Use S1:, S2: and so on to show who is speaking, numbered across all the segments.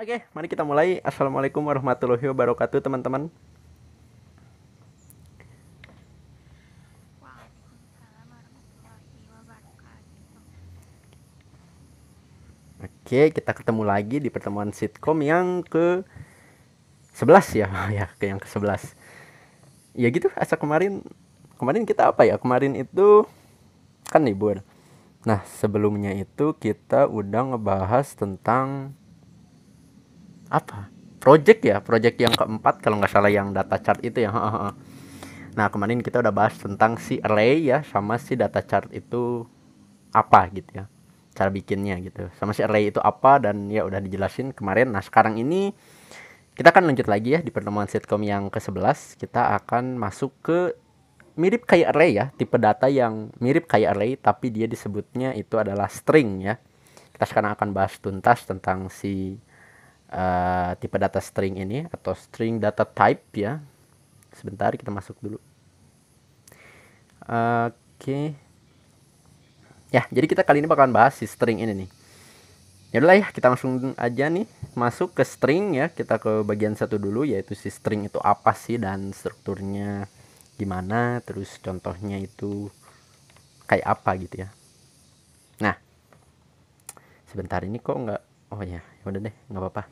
S1: Oke, mari kita mulai. Assalamualaikum warahmatullahi wabarakatuh, teman-teman. Oke, kita ketemu lagi di pertemuan sitkom yang ke 11 ya. ya, ke yang ke-11. Ya gitu, Asal kemarin kemarin kita apa ya? Kemarin itu kan libur. Nah, sebelumnya itu kita udah ngebahas tentang apa project ya project yang keempat kalau nggak salah yang data chart itu ya nah kemarin kita udah bahas tentang si array ya sama si data chart itu apa gitu ya cara bikinnya gitu sama si array itu apa dan ya udah dijelasin kemarin nah sekarang ini kita akan lanjut lagi ya di pertemuan sitcom yang ke-11 kita akan masuk ke mirip kayak array ya tipe data yang mirip kayak array tapi dia disebutnya itu adalah string ya kita sekarang akan bahas tuntas tentang si uh, tipe data string ini atau string data type ya sebentar kita masuk dulu oke okay. ya jadi kita kali ini bakalan bahas si string ini nih Yaudah ya kita langsung aja nih masuk ke string ya kita ke bagian satu dulu yaitu si string itu apa sih dan strukturnya gimana terus contohnya itu kayak apa gitu ya nah sebentar ini kok nggak oh ya, ya udah deh nggak apa-apa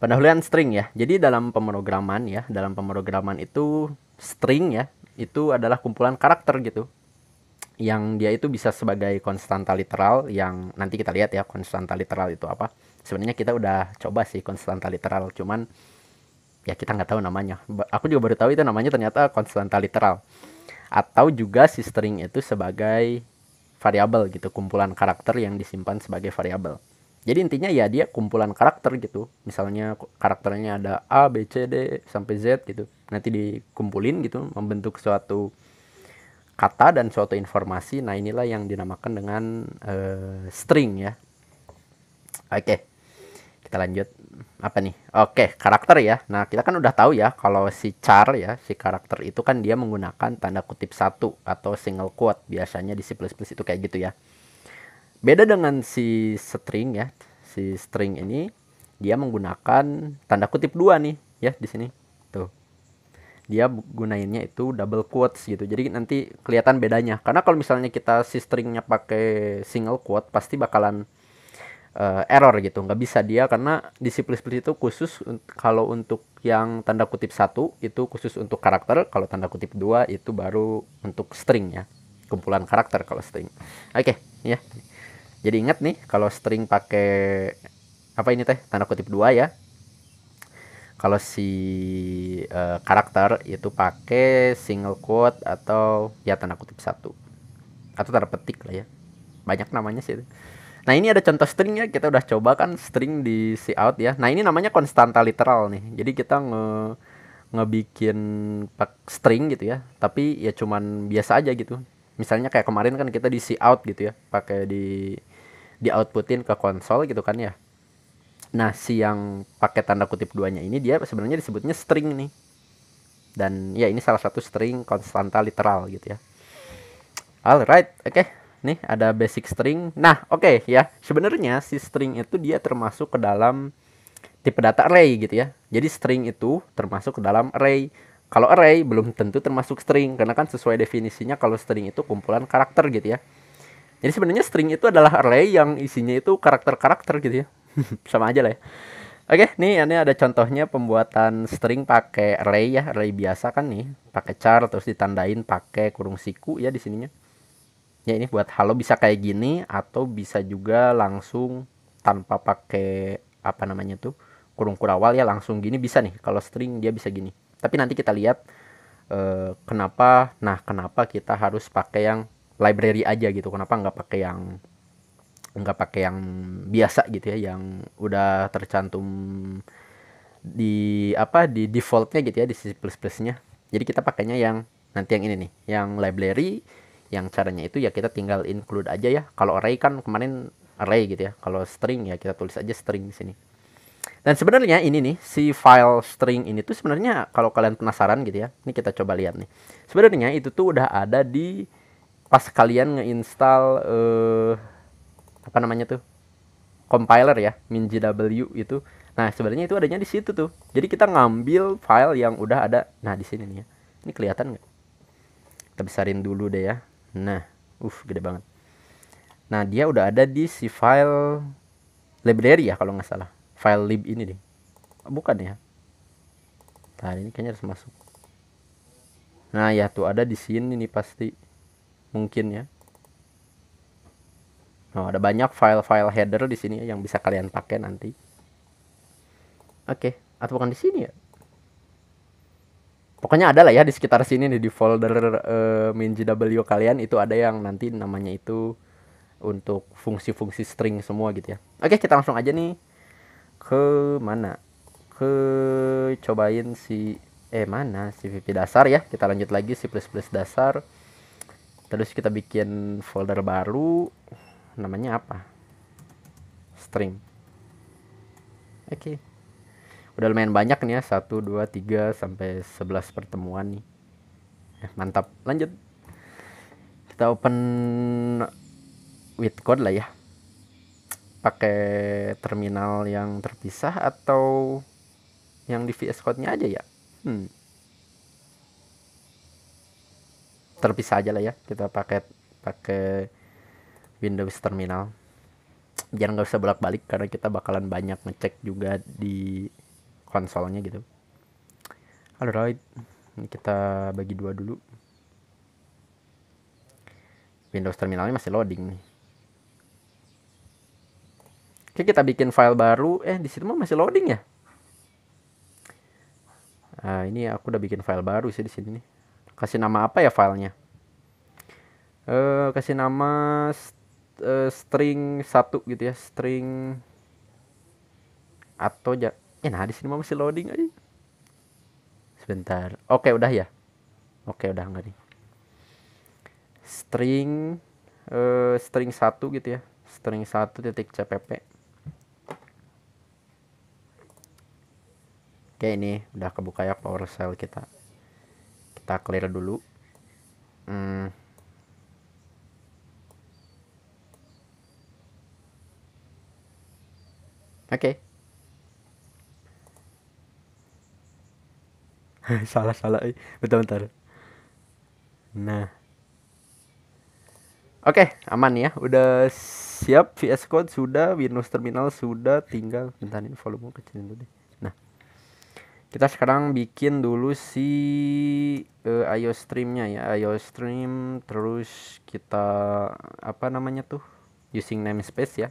S1: pendahuluan string ya. Jadi dalam pemrograman ya, dalam pemrograman itu string ya, itu adalah kumpulan karakter gitu. Yang dia itu bisa sebagai konstanta literal yang nanti kita lihat ya konstanta literal itu apa. Sebenarnya kita udah coba sih konstanta literal, cuman ya kita nggak tahu namanya. Aku juga baru tahu itu namanya ternyata konstanta literal. Atau juga si string itu sebagai variabel gitu, kumpulan karakter yang disimpan sebagai variabel jadi intinya ya dia kumpulan karakter gitu misalnya karakternya ada A B C D sampai Z gitu nanti dikumpulin gitu membentuk suatu kata dan suatu informasi nah inilah yang dinamakan dengan uh, string ya oke kita lanjut apa nih oke karakter ya nah kita kan udah tahu ya kalau si char ya si karakter itu kan dia menggunakan tanda kutip satu atau single quote biasanya di C++ itu kayak gitu ya Beda dengan si string ya. Si string ini dia menggunakan tanda kutip dua nih ya di sini. Tuh. Dia gunainnya itu double quotes gitu. Jadi nanti kelihatan bedanya. Karena kalau misalnya kita si stringnya pakai single quote pasti bakalan uh, error gitu nggak bisa dia karena disiplin disiplin itu khusus kalau untuk yang tanda kutip satu itu khusus untuk karakter kalau tanda kutip dua itu baru untuk string ya kumpulan karakter kalau string oke okay, ya yeah jadi ingat nih kalau string pakai apa ini teh tanda kutip dua ya kalau si uh, karakter itu pakai single quote atau ya tanda kutip satu atau tanda petik lah ya banyak namanya sih nah ini ada contoh string ya kita udah coba kan string di si out ya nah ini namanya konstanta literal nih jadi kita nge ngebikin string gitu ya tapi ya cuman biasa aja gitu misalnya kayak kemarin kan kita di si out gitu ya pakai di di outputin ke konsol gitu kan ya nah si yang pakai tanda kutip duanya ini dia sebenarnya disebutnya string nih dan ya ini salah satu string konstanta literal gitu ya alright oke okay. nih ada basic string nah oke okay, ya sebenarnya si string itu dia termasuk ke dalam tipe data array gitu ya jadi string itu termasuk ke dalam array kalau array belum tentu termasuk string karena kan sesuai definisinya kalau string itu kumpulan karakter gitu ya jadi sebenarnya string itu adalah array yang isinya itu karakter-karakter gitu ya. Sama aja lah ya. Oke, nih ini ada contohnya pembuatan string pakai array ya, array biasa kan nih, pakai char terus ditandain pakai kurung siku ya di sininya. Ya ini buat halo bisa kayak gini atau bisa juga langsung tanpa pakai apa namanya tuh kurung kurawal ya langsung gini bisa nih. Kalau string dia bisa gini. Tapi nanti kita lihat eh, kenapa nah kenapa kita harus pakai yang library aja gitu kenapa nggak pakai yang nggak pakai yang biasa gitu ya yang udah tercantum di apa di defaultnya gitu ya di C++ nya jadi kita pakainya yang nanti yang ini nih yang library yang caranya itu ya kita tinggal include aja ya kalau array kan kemarin array gitu ya kalau string ya kita tulis aja string di sini dan sebenarnya ini nih si file string ini tuh sebenarnya kalau kalian penasaran gitu ya ini kita coba lihat nih sebenarnya itu tuh udah ada di pas kalian ngeinstal uh, eh, apa namanya tuh compiler ya minjw itu nah sebenarnya itu adanya di situ tuh jadi kita ngambil file yang udah ada nah di sini nih ya ini kelihatan nggak kita besarin dulu deh ya nah uh gede banget nah dia udah ada di si file library ya kalau nggak salah file lib ini deh bukan ya nah ini kayaknya harus masuk nah ya tuh ada di sini nih pasti mungkin ya. Nah, ada banyak file-file header di sini ya yang bisa kalian pakai nanti. Oke, okay. atau bukan di sini ya? Pokoknya ada lah ya di sekitar sini nih, di folder uh, eh, minjw kalian itu ada yang nanti namanya itu untuk fungsi-fungsi string semua gitu ya. Oke, okay, kita langsung aja nih ke mana? Ke cobain si eh mana si VP dasar ya. Kita lanjut lagi si plus plus dasar terus kita bikin folder baru namanya apa string oke okay. udah lumayan banyak nih ya 1 2 3 sampai 11 pertemuan nih eh, mantap lanjut kita open with code lah ya pakai terminal yang terpisah atau yang di VS Code-nya aja ya hmm terpisah aja lah ya kita pakai pakai Windows Terminal jangan nggak usah bolak-balik karena kita bakalan banyak ngecek juga di konsolnya gitu alright ini kita bagi dua dulu Windows terminalnya masih loading nih oke kita bikin file baru eh di situ masih loading ya nah, ini aku udah bikin file baru sih di sini nih kasih nama apa ya filenya uh, kasih nama uh, string satu gitu ya string atau ja ya nah di sini masih loading aja sebentar oke udah ya oke udah enggak nih string uh, string satu gitu ya string satu titik cpp oke ini udah kebuka ya power cell kita kita clear dulu hmm. oke okay. salah salah eh. bentar-bentar nah Oke, okay, aman ya. Udah siap VS Code sudah, Windows Terminal sudah, tinggal bentarin volume kecilin dulu deh kita sekarang bikin dulu si uh, eh, IO streamnya ya IO stream terus kita apa namanya tuh using namespace ya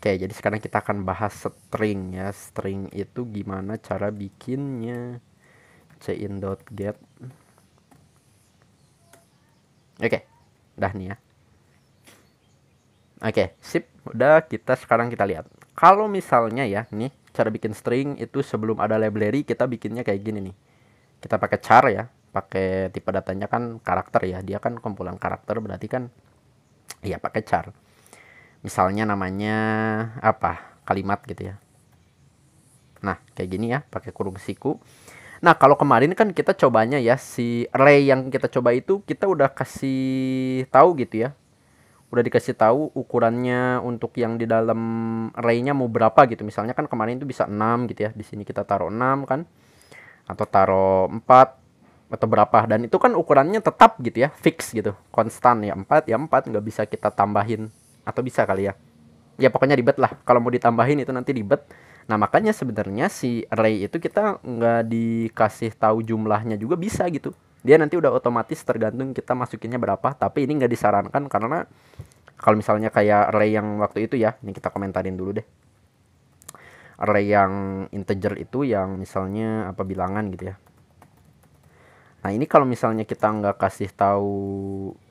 S1: oke jadi sekarang kita akan bahas string ya string itu gimana cara bikinnya dot chain.get oke dah nih ya oke sip udah kita sekarang kita lihat kalau misalnya ya nih cara bikin string itu sebelum ada library kita bikinnya kayak gini nih kita pakai char ya pakai tipe datanya kan karakter ya dia kan kumpulan karakter berarti kan iya pakai char misalnya namanya apa kalimat gitu ya nah kayak gini ya pakai kurung siku nah kalau kemarin kan kita cobanya ya si array yang kita coba itu kita udah kasih tahu gitu ya udah dikasih tahu ukurannya untuk yang di dalam arraynya mau berapa gitu misalnya kan kemarin itu bisa 6 gitu ya di sini kita taruh 6 kan atau taruh 4 atau berapa dan itu kan ukurannya tetap gitu ya fix gitu konstan ya 4 ya 4 nggak bisa kita tambahin atau bisa kali ya ya pokoknya ribet lah kalau mau ditambahin itu nanti ribet nah makanya sebenarnya si array itu kita nggak dikasih tahu jumlahnya juga bisa gitu dia nanti udah otomatis tergantung kita masukinnya berapa tapi ini nggak disarankan karena kalau misalnya kayak array yang waktu itu ya ini kita komentarin dulu deh array yang integer itu yang misalnya apa bilangan gitu ya nah ini kalau misalnya kita nggak kasih tahu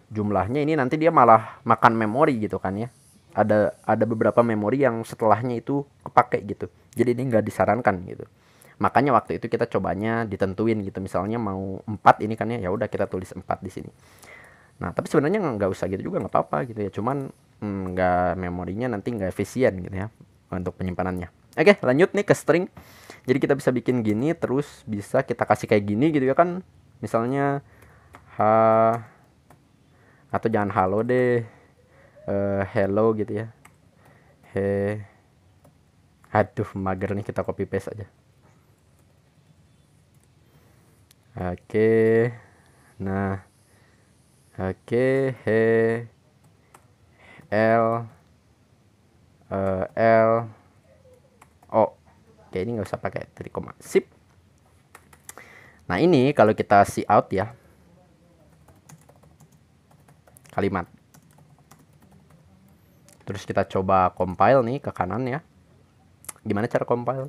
S1: jumlahnya ini nanti dia malah makan memori gitu kan ya ada ada beberapa memori yang setelahnya itu kepake gitu jadi ini nggak disarankan gitu makanya waktu itu kita cobanya ditentuin gitu misalnya mau empat ini kan ya ya udah kita tulis empat di sini nah tapi sebenarnya nggak usah gitu juga nggak apa-apa gitu ya cuman mm, nggak hmm, memorinya nanti nggak efisien gitu ya untuk penyimpanannya oke lanjut nih ke string jadi kita bisa bikin gini terus bisa kita kasih kayak gini gitu ya kan misalnya h atau jangan halo deh uh, hello gitu ya he aduh mager nih kita copy paste aja Oke, nah, Oke, he L, e, l o. Oke, ini nggak usah pakai titik koma. Sip. Nah, ini kalau kita see out ya. Kalimat. Terus kita coba compile nih ke kanan ya. Gimana cara compile?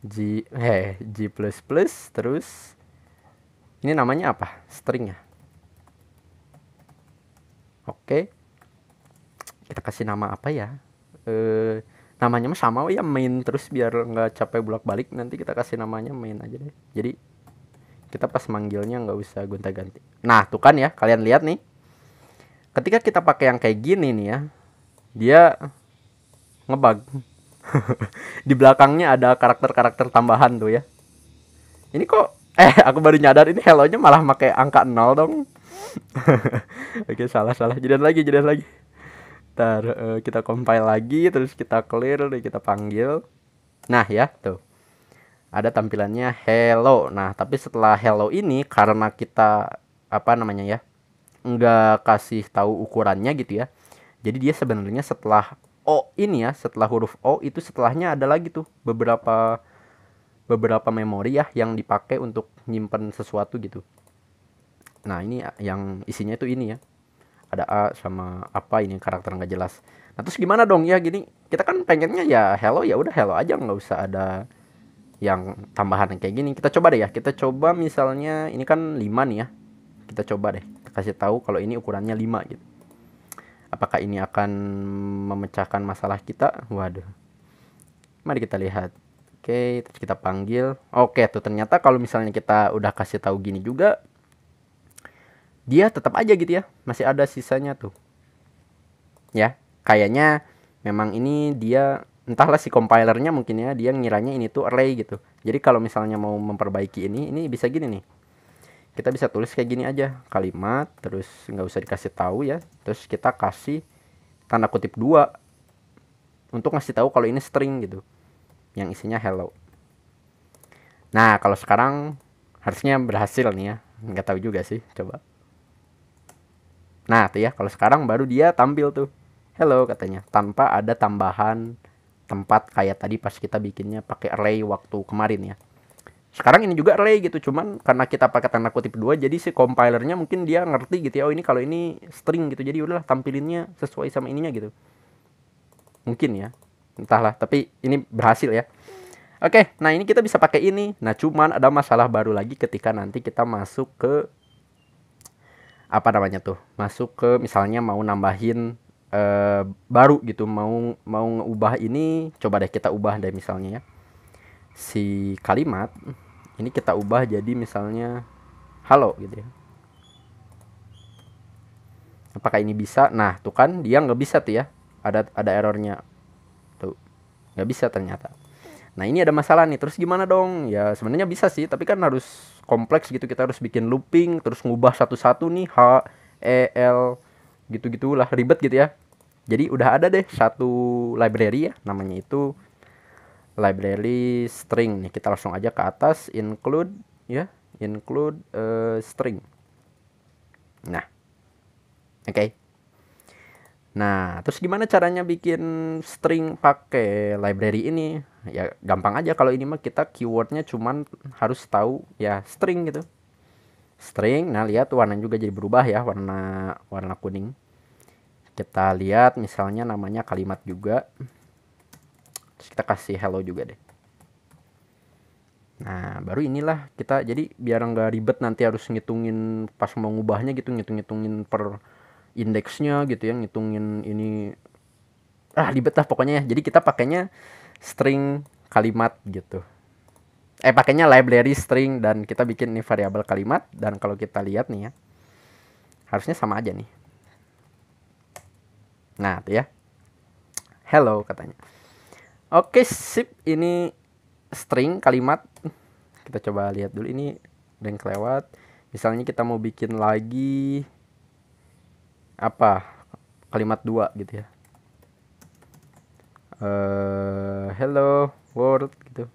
S1: G, eh, G++ terus ini namanya apa string ya oke kita kasih nama apa ya e, namanya sama ya main terus biar nggak capek bolak balik nanti kita kasih namanya main aja deh jadi kita pas manggilnya nggak usah gonta ganti nah tuh kan ya kalian lihat nih ketika kita pakai yang kayak gini nih ya dia ngebug di belakangnya ada karakter-karakter tambahan tuh ya ini kok eh aku baru nyadar ini hello nya malah pakai angka nol dong oke salah salah jadian lagi jadian lagi ntar uh, kita compile lagi terus kita clear kita panggil nah ya tuh ada tampilannya hello nah tapi setelah hello ini karena kita apa namanya ya nggak kasih tahu ukurannya gitu ya jadi dia sebenarnya setelah O ini ya, setelah huruf O itu setelahnya ada lagi tuh beberapa beberapa memori ya yang dipakai untuk nyimpen sesuatu gitu. Nah, ini yang isinya itu ini ya. Ada A sama apa ini karakter nggak jelas. Nah, terus gimana dong ya gini? Kita kan pengennya ya hello ya udah hello aja nggak usah ada yang tambahan kayak gini. Kita coba deh ya. Kita coba misalnya ini kan 5 nih ya. Kita coba deh. Kita kasih tahu kalau ini ukurannya 5 gitu. Apakah ini akan memecahkan masalah kita? Waduh. Mari kita lihat. Oke, terus kita panggil. Oke, tuh ternyata kalau misalnya kita udah kasih tahu gini juga dia tetap aja gitu ya, masih ada sisanya tuh. Ya, kayaknya memang ini dia entahlah si compilernya mungkin ya dia ngiranya ini tuh array gitu jadi kalau misalnya mau memperbaiki ini ini bisa gini nih kita bisa tulis kayak gini aja kalimat terus nggak usah dikasih tahu ya terus kita kasih tanda kutip dua untuk ngasih tahu kalau ini string gitu yang isinya hello. Nah, kalau sekarang harusnya berhasil nih ya. Nggak tahu juga sih, coba. Nah, tuh ya, kalau sekarang baru dia tampil tuh. Hello katanya, tanpa ada tambahan tempat kayak tadi pas kita bikinnya pakai array waktu kemarin ya. Sekarang ini juga array gitu, cuman karena kita pakai tanda kutip dua jadi si compilernya mungkin dia ngerti gitu ya, oh ini kalau ini string gitu. Jadi udahlah tampilinnya sesuai sama ininya gitu. Mungkin ya entahlah tapi ini berhasil ya Oke, nah ini kita bisa pakai ini. Nah, cuman ada masalah baru lagi ketika nanti kita masuk ke apa namanya tuh? Masuk ke misalnya mau nambahin e, baru gitu, mau mau ngeubah ini, coba deh kita ubah deh misalnya ya. Si kalimat ini kita ubah jadi misalnya halo gitu ya. Apakah ini bisa? Nah, tuh kan dia nggak bisa tuh ya. Ada ada errornya nggak bisa ternyata nah ini ada masalah nih terus gimana dong ya sebenarnya bisa sih tapi kan harus kompleks gitu kita harus bikin looping terus ngubah satu-satu nih h e l gitu gitulah ribet gitu ya jadi udah ada deh satu library ya namanya itu library string nih kita langsung aja ke atas include ya include uh, string nah oke okay. Nah, terus gimana caranya bikin string pakai library ini? Ya gampang aja kalau ini mah kita keywordnya cuman harus tahu ya string gitu. String, nah lihat warna juga jadi berubah ya warna warna kuning. Kita lihat misalnya namanya kalimat juga. Terus kita kasih hello juga deh. Nah, baru inilah kita jadi biar nggak ribet nanti harus ngitungin pas mau ngubahnya gitu ngitung-ngitungin per indeksnya gitu yang ngitungin ini ah ribet lah pokoknya ya jadi kita pakainya string kalimat gitu eh pakainya library string dan kita bikin ini variabel kalimat dan kalau kita lihat nih ya harusnya sama aja nih nah tuh ya hello katanya oke sip ini string kalimat kita coba lihat dulu ini dan kelewat misalnya kita mau bikin lagi apa kalimat dua gitu ya uh, hello world gitu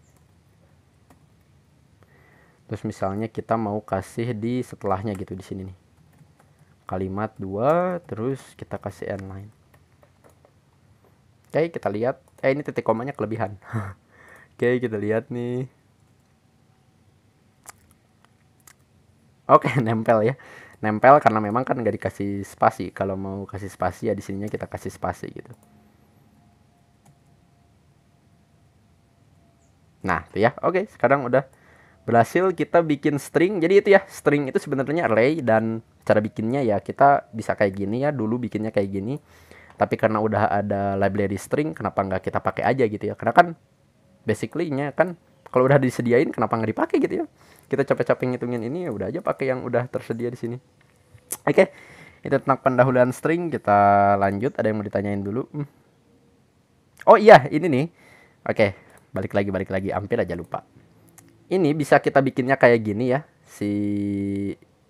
S1: terus misalnya kita mau kasih di setelahnya gitu di sini nih kalimat dua terus kita kasih end line oke kita lihat eh ini titik komanya kelebihan oke kita lihat nih oke okay, nempel ya nempel karena memang kan nggak dikasih spasi kalau mau kasih spasi ya di sininya kita kasih spasi gitu nah itu ya oke sekarang udah berhasil kita bikin string jadi itu ya string itu sebenarnya array dan cara bikinnya ya kita bisa kayak gini ya dulu bikinnya kayak gini tapi karena udah ada library string kenapa nggak kita pakai aja gitu ya karena kan basically-nya kan kalau udah disediain kenapa nggak dipakai gitu ya kita capek-capek ngitungin ini ya udah aja pakai yang udah tersedia di sini oke okay. itu tentang pendahuluan string kita lanjut ada yang mau ditanyain dulu hmm. oh iya ini nih oke okay. balik lagi balik lagi hampir aja lupa ini bisa kita bikinnya kayak gini ya si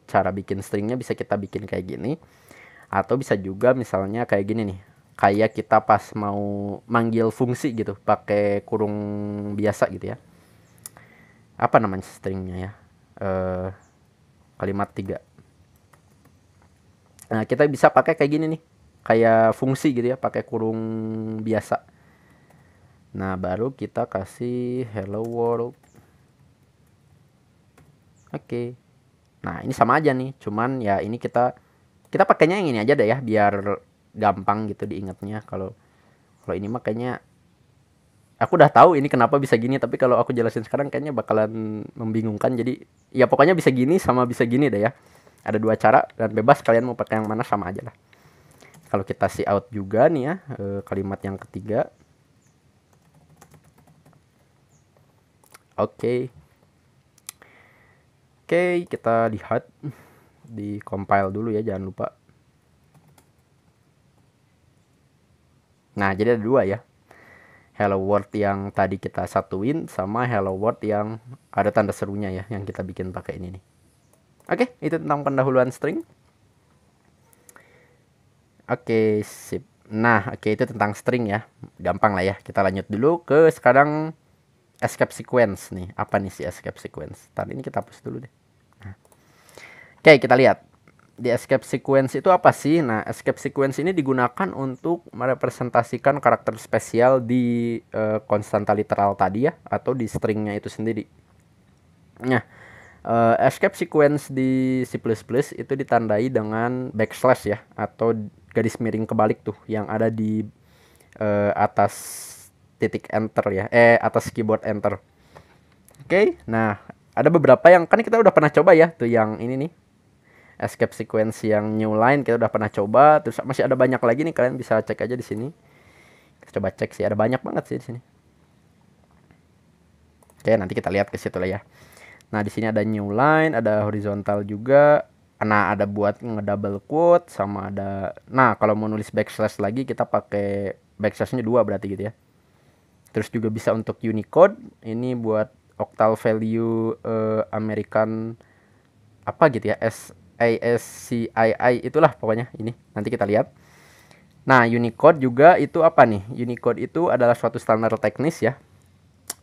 S1: cara bikin stringnya bisa kita bikin kayak gini atau bisa juga misalnya kayak gini nih kayak kita pas mau manggil fungsi gitu pakai kurung biasa gitu ya apa namanya stringnya ya eh, kalimat tiga nah kita bisa pakai kayak gini nih kayak fungsi gitu ya pakai kurung biasa nah baru kita kasih hello world oke okay. nah ini sama aja nih cuman ya ini kita kita pakainya yang ini aja deh ya biar gampang gitu diingatnya kalau kalau ini makanya aku udah tahu ini kenapa bisa gini tapi kalau aku jelasin sekarang kayaknya bakalan membingungkan jadi ya pokoknya bisa gini sama bisa gini deh ya ada dua cara dan bebas kalian mau pakai yang mana sama aja lah kalau kita see out juga nih ya eh, kalimat yang ketiga oke okay. oke okay, kita lihat di compile dulu ya jangan lupa nah jadi ada dua ya hello world yang tadi kita satuin sama hello world yang ada tanda serunya ya yang kita bikin pakai ini nih. Oke, okay, itu tentang pendahuluan string. Oke, okay, sip. Nah, oke okay, itu tentang string ya. Gampang lah ya. Kita lanjut dulu ke sekarang escape sequence nih. Apa nih si escape sequence? Tadi ini kita hapus dulu deh. Nah. Oke, kita lihat di escape sequence itu apa sih? Nah, escape sequence ini digunakan untuk merepresentasikan karakter spesial di uh, konstanta literal tadi ya, atau di stringnya itu sendiri. Nah, uh, escape sequence di C++ itu ditandai dengan backslash ya, atau garis miring kebalik tuh yang ada di uh, atas titik enter ya, eh atas keyboard enter. Oke, okay? nah ada beberapa yang kan kita udah pernah coba ya, tuh yang ini nih escape sequence yang new line kita udah pernah coba terus masih ada banyak lagi nih kalian bisa cek aja di sini kita coba cek sih ada banyak banget sih di sini oke nanti kita lihat ke situ lah ya nah di sini ada new line ada horizontal juga nah ada buat ngedouble quote sama ada nah kalau mau nulis backslash lagi kita pakai backslashnya dua berarti gitu ya terus juga bisa untuk unicode ini buat octal value uh, American apa gitu ya S ASCII itulah pokoknya ini nanti kita lihat nah Unicode juga itu apa nih Unicode itu adalah suatu standar teknis ya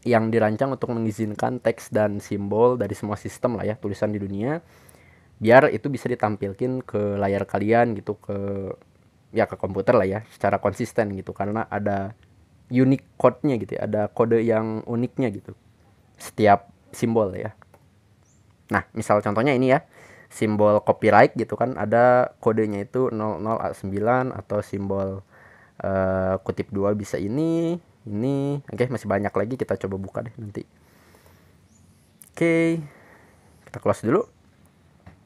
S1: yang dirancang untuk mengizinkan teks dan simbol dari semua sistem lah ya tulisan di dunia biar itu bisa ditampilkan ke layar kalian gitu ke ya ke komputer lah ya secara konsisten gitu karena ada unique code-nya gitu ya, ada kode yang uniknya gitu setiap simbol ya nah misal contohnya ini ya simbol copyright gitu kan ada kodenya itu 009 atau simbol uh, kutip dua bisa ini ini oke okay, masih banyak lagi kita coba buka deh nanti oke okay, kita close dulu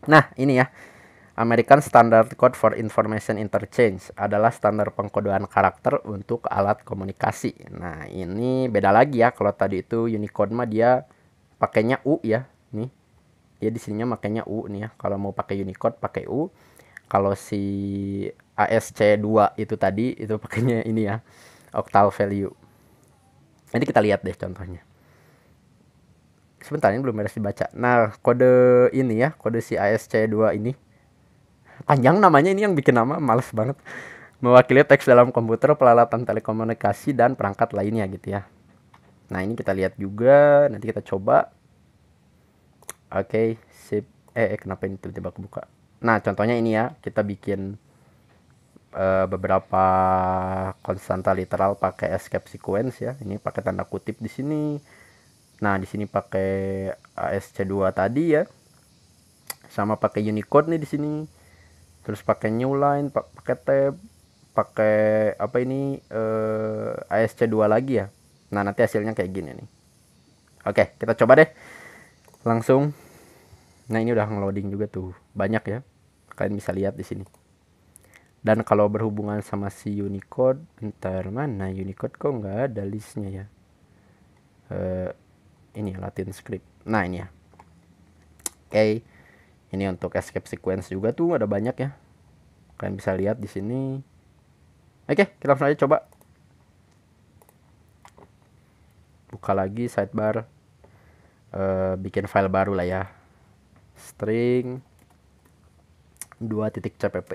S1: nah ini ya American Standard Code for Information Interchange adalah standar pengkodean karakter untuk alat komunikasi. Nah, ini beda lagi ya. Kalau tadi itu Unicode mah dia pakainya U ya, ya di sininya makanya U nih ya kalau mau pakai Unicode pakai U kalau si ASC2 itu tadi itu pakainya ini ya octal value nanti kita lihat deh contohnya sebentar ini belum beres dibaca nah kode ini ya kode si ASC2 ini panjang namanya ini yang bikin nama males banget mewakili teks dalam komputer, peralatan telekomunikasi, dan perangkat lainnya gitu ya. Nah ini kita lihat juga, nanti kita coba. Oke, okay, sip. Eh, eh kenapa ini tiba-tiba kebuka? Nah, contohnya ini ya, kita bikin uh, beberapa konstanta literal pakai escape sequence ya. Ini pakai tanda kutip di sini. Nah, di sini pakai ASC2 tadi ya. Sama pakai Unicode nih di sini. Terus pakai new line, pakai tab, pakai apa ini uh, eh, ASC2 lagi ya. Nah, nanti hasilnya kayak gini nih. Oke, kita coba deh langsung nah ini udah ngeloading juga tuh banyak ya kalian bisa lihat di sini dan kalau berhubungan sama si Unicode bentar mana Unicode kok nggak ada listnya ya uh, ini Latin script nah ini ya oke okay. ini untuk escape sequence juga tuh ada banyak ya kalian bisa lihat di sini oke okay, kita langsung aja coba buka lagi sidebar uh, bikin file baru lah ya string titik 2.cpp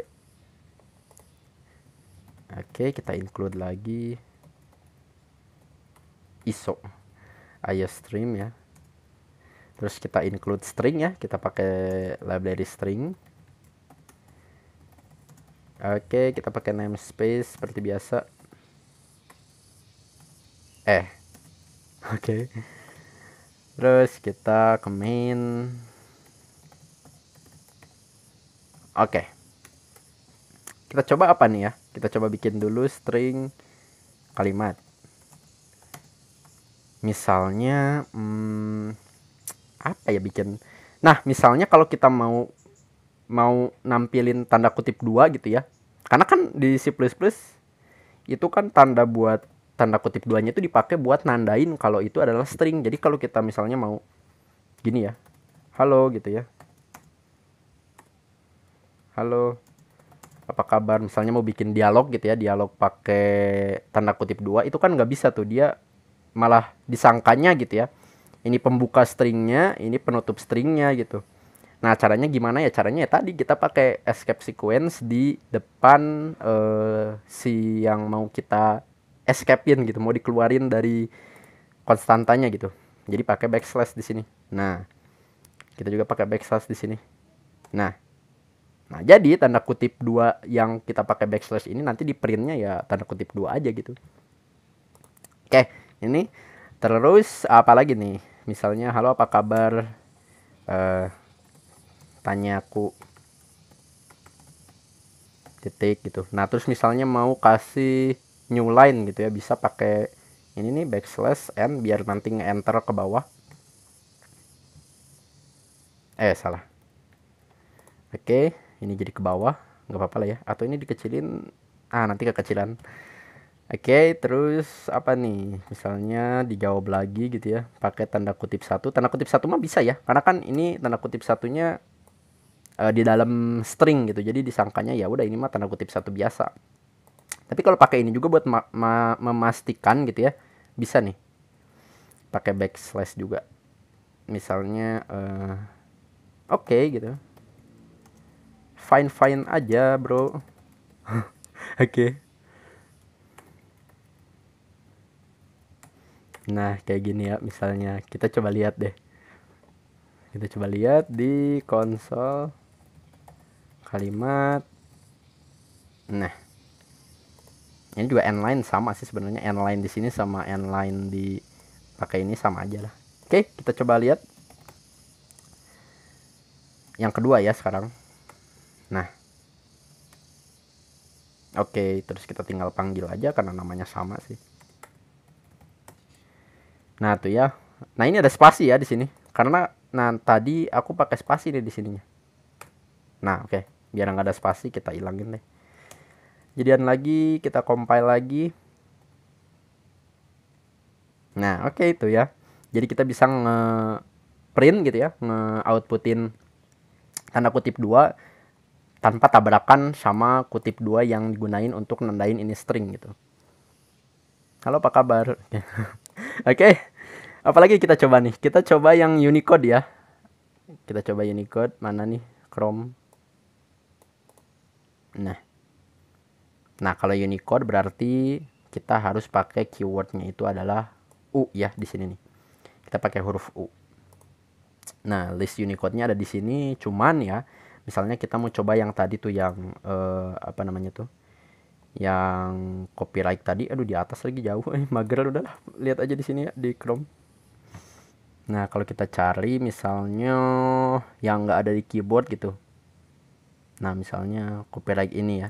S1: oke kita include lagi iso ayo stream ya terus kita include string ya kita pakai library string oke kita pakai namespace seperti biasa eh oke okay terus kita ke main oke kita coba apa nih ya kita coba bikin dulu string kalimat misalnya hmm, apa ya bikin nah misalnya kalau kita mau mau nampilin tanda kutip dua gitu ya karena kan di C++ itu kan tanda buat tanda kutip duanya itu dipakai buat nandain kalau itu adalah string. Jadi kalau kita misalnya mau gini ya. Halo gitu ya. Halo. Apa kabar? Misalnya mau bikin dialog gitu ya, dialog pakai tanda kutip dua itu kan nggak bisa tuh dia malah disangkanya gitu ya. Ini pembuka stringnya, ini penutup stringnya gitu. Nah caranya gimana ya? Caranya ya tadi kita pakai escape sequence di depan uh, si yang mau kita escapein gitu mau dikeluarin dari konstantanya gitu jadi pakai backslash di sini nah kita juga pakai backslash di sini nah nah jadi tanda kutip dua yang kita pakai backslash ini nanti di printnya ya tanda kutip dua aja gitu oke ini terus apa lagi nih misalnya halo apa kabar eh tanya aku titik gitu nah terus misalnya mau kasih new line gitu ya bisa pakai ini nih backslash n biar nanti enter ke bawah eh salah oke okay, ini jadi ke bawah nggak apa-apa lah ya atau ini dikecilin ah nanti kekecilan oke okay, terus apa nih misalnya dijawab lagi gitu ya pakai tanda kutip satu tanda kutip satu mah bisa ya karena kan ini tanda kutip satunya uh, di dalam string gitu jadi disangkanya ya udah ini mah tanda kutip satu biasa tapi kalau pakai ini juga buat memastikan gitu ya, bisa nih. Pakai backslash juga. Misalnya uh, oke okay, gitu. Fine fine aja, Bro. oke. okay. Nah, kayak gini ya misalnya. Kita coba lihat deh. Kita coba lihat di konsol kalimat. Nah ini juga inline sama sih sebenarnya inline di sini sama inline di pakai ini sama aja lah oke kita coba lihat yang kedua ya sekarang nah oke terus kita tinggal panggil aja karena namanya sama sih nah tuh ya nah ini ada spasi ya di sini karena nah tadi aku pakai spasi deh di sininya nah oke biar nggak ada spasi kita hilangin deh jadian lagi kita compile lagi nah oke okay, itu ya jadi kita bisa nge print gitu ya nge outputin tanda kutip dua tanpa tabrakan sama kutip dua yang digunain untuk nandain ini string gitu halo apa kabar oke okay. apalagi kita coba nih kita coba yang unicode ya kita coba unicode mana nih chrome nah Nah, kalau Unicode berarti kita harus pakai keywordnya itu adalah U ya di sini nih. Kita pakai huruf U. Nah, list Unicode-nya ada di sini, cuman ya, misalnya kita mau coba yang tadi tuh yang eh, apa namanya tuh? Yang copyright tadi, aduh di atas lagi jauh, eh, mager udahlah. Lihat aja di sini ya di Chrome. Nah, kalau kita cari misalnya yang nggak ada di keyboard gitu. Nah, misalnya copyright ini ya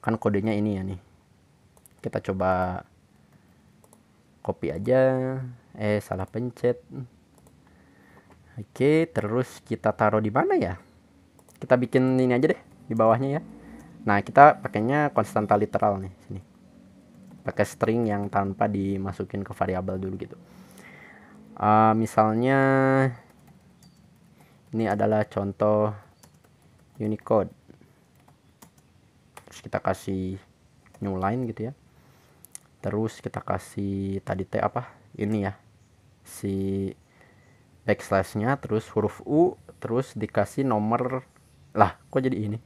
S1: kan kodenya ini ya nih kita coba copy aja eh salah pencet oke terus kita taruh di mana ya kita bikin ini aja deh di bawahnya ya nah kita pakainya konstanta literal nih sini pakai string yang tanpa dimasukin ke variabel dulu gitu uh, misalnya ini adalah contoh Unicode terus kita kasih new line gitu ya terus kita kasih tadi t apa ini ya si backslashnya terus huruf u terus dikasih nomor lah kok jadi ini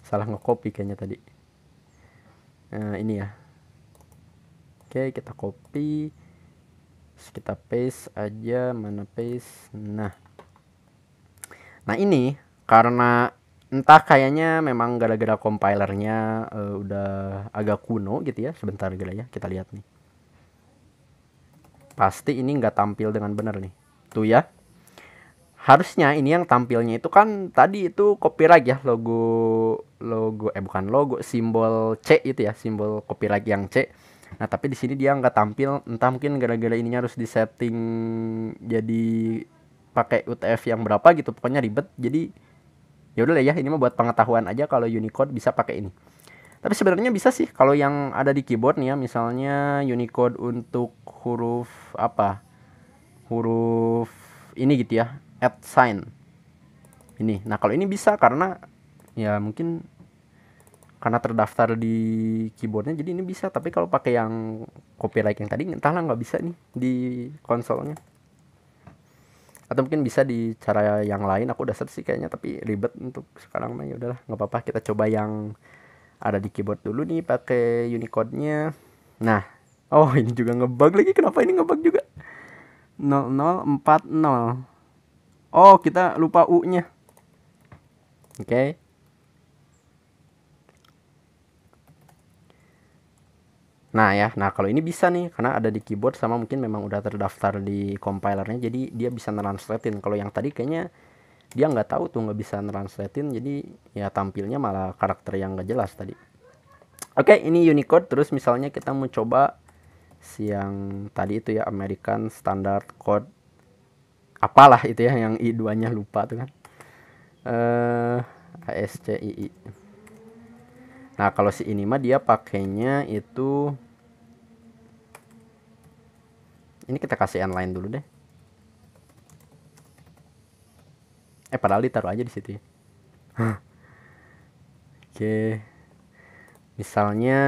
S1: salah ngecopy kayaknya tadi nah, ini ya oke kita copy terus kita paste aja mana paste nah nah ini karena entah kayaknya memang gara-gara compilernya uh, udah agak kuno gitu ya sebentar gila gitu ya kita lihat nih pasti ini nggak tampil dengan benar nih tuh ya harusnya ini yang tampilnya itu kan tadi itu copyright ya logo logo eh bukan logo simbol C itu ya simbol copyright yang C nah tapi di sini dia nggak tampil entah mungkin gara-gara ininya harus disetting jadi pakai UTF yang berapa gitu pokoknya ribet jadi ya udah lah ya ini mah buat pengetahuan aja kalau Unicode bisa pakai ini tapi sebenarnya bisa sih kalau yang ada di keyboard nih ya misalnya Unicode untuk huruf apa huruf ini gitu ya at sign ini nah kalau ini bisa karena ya mungkin karena terdaftar di keyboardnya jadi ini bisa tapi kalau pakai yang copyright yang tadi entahlah nggak bisa nih di konsolnya atau mungkin bisa di cara yang lain aku udah search sih kayaknya tapi ribet untuk sekarang mah ya udahlah nggak apa-apa kita coba yang ada di keyboard dulu nih pakai unicode-nya nah oh ini juga ngebug lagi kenapa ini ngebug juga 0040 oh kita lupa u-nya oke okay. Nah ya, nah kalau ini bisa nih karena ada di keyboard sama mungkin memang udah terdaftar di compilernya jadi dia bisa translatein. Kalau yang tadi kayaknya dia nggak tahu tuh nggak bisa translatein jadi ya tampilnya malah karakter yang nggak jelas tadi. Oke, okay, ini Unicode terus misalnya kita mau coba siang tadi itu ya American Standard Code apalah itu ya yang i 2 lupa tuh kan. Eh uh, ASCII. Nah, kalau si ini mah dia pakainya itu ini kita kasih online dulu deh eh padahal ditaruh aja di situ ya oke misalnya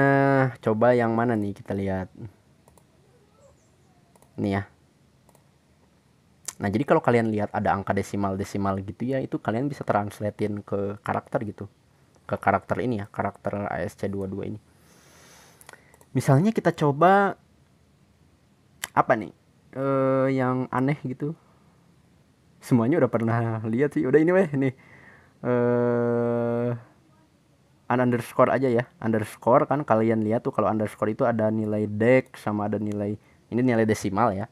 S1: coba yang mana nih kita lihat Nih ya nah jadi kalau kalian lihat ada angka desimal desimal gitu ya itu kalian bisa translatein ke karakter gitu ke karakter ini ya karakter ASC22 ini misalnya kita coba apa nih uh, yang aneh gitu semuanya udah pernah lihat sih udah ini weh nih eh an underscore aja ya underscore kan kalian lihat tuh kalau underscore itu ada nilai dek sama ada nilai ini nilai desimal ya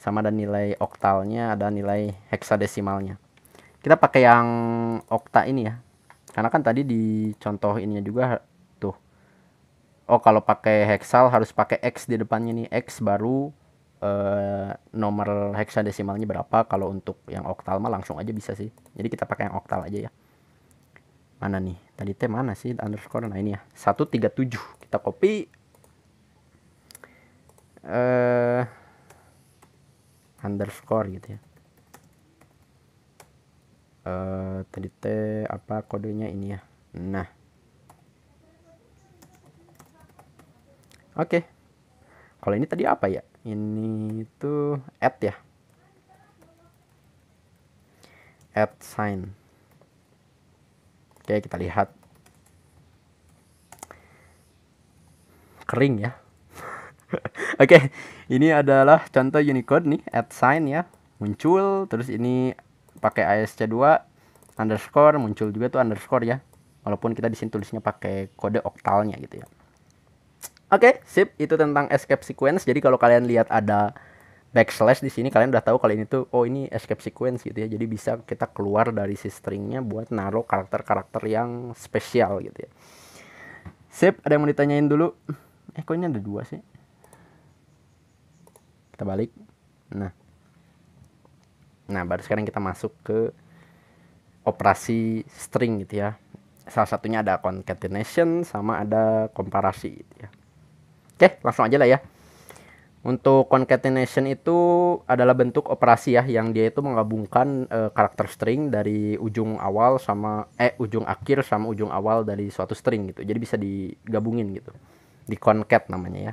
S1: sama ada nilai oktalnya ada nilai heksadesimalnya kita pakai yang okta ini ya karena kan tadi di contoh ininya juga tuh oh kalau pakai heksal harus pakai x di depannya nih x baru Eh, nomor heksadesimalnya berapa kalau untuk yang oktal mah langsung aja bisa sih jadi kita pakai yang oktal aja ya mana nih tadi teh mana sih underscore nah ini ya 137 kita copy eh underscore gitu ya eh tadi teh apa kodenya ini ya nah oke okay. kalau ini tadi apa ya ini tuh add ya add sign oke kita lihat kering ya oke ini adalah contoh unicode nih add sign ya muncul terus ini pakai ASC2 underscore muncul juga tuh underscore ya walaupun kita di tulisnya pakai kode oktalnya gitu ya Oke, okay, sip. Itu tentang escape sequence. Jadi kalau kalian lihat ada backslash di sini, kalian udah tahu kalau ini tuh, oh ini escape sequence gitu ya. Jadi bisa kita keluar dari si stringnya buat naruh karakter-karakter yang spesial gitu ya. Sip, ada yang mau ditanyain dulu? Eh, kok ini ada dua sih? Kita balik. Nah. Nah, baru sekarang kita masuk ke operasi string gitu ya. Salah satunya ada concatenation sama ada komparasi gitu ya. Oke, langsung aja lah ya. Untuk concatenation itu adalah bentuk operasi ya yang dia itu menggabungkan e, karakter string dari ujung awal sama eh ujung akhir sama ujung awal dari suatu string gitu. Jadi bisa digabungin gitu. Di concat namanya ya.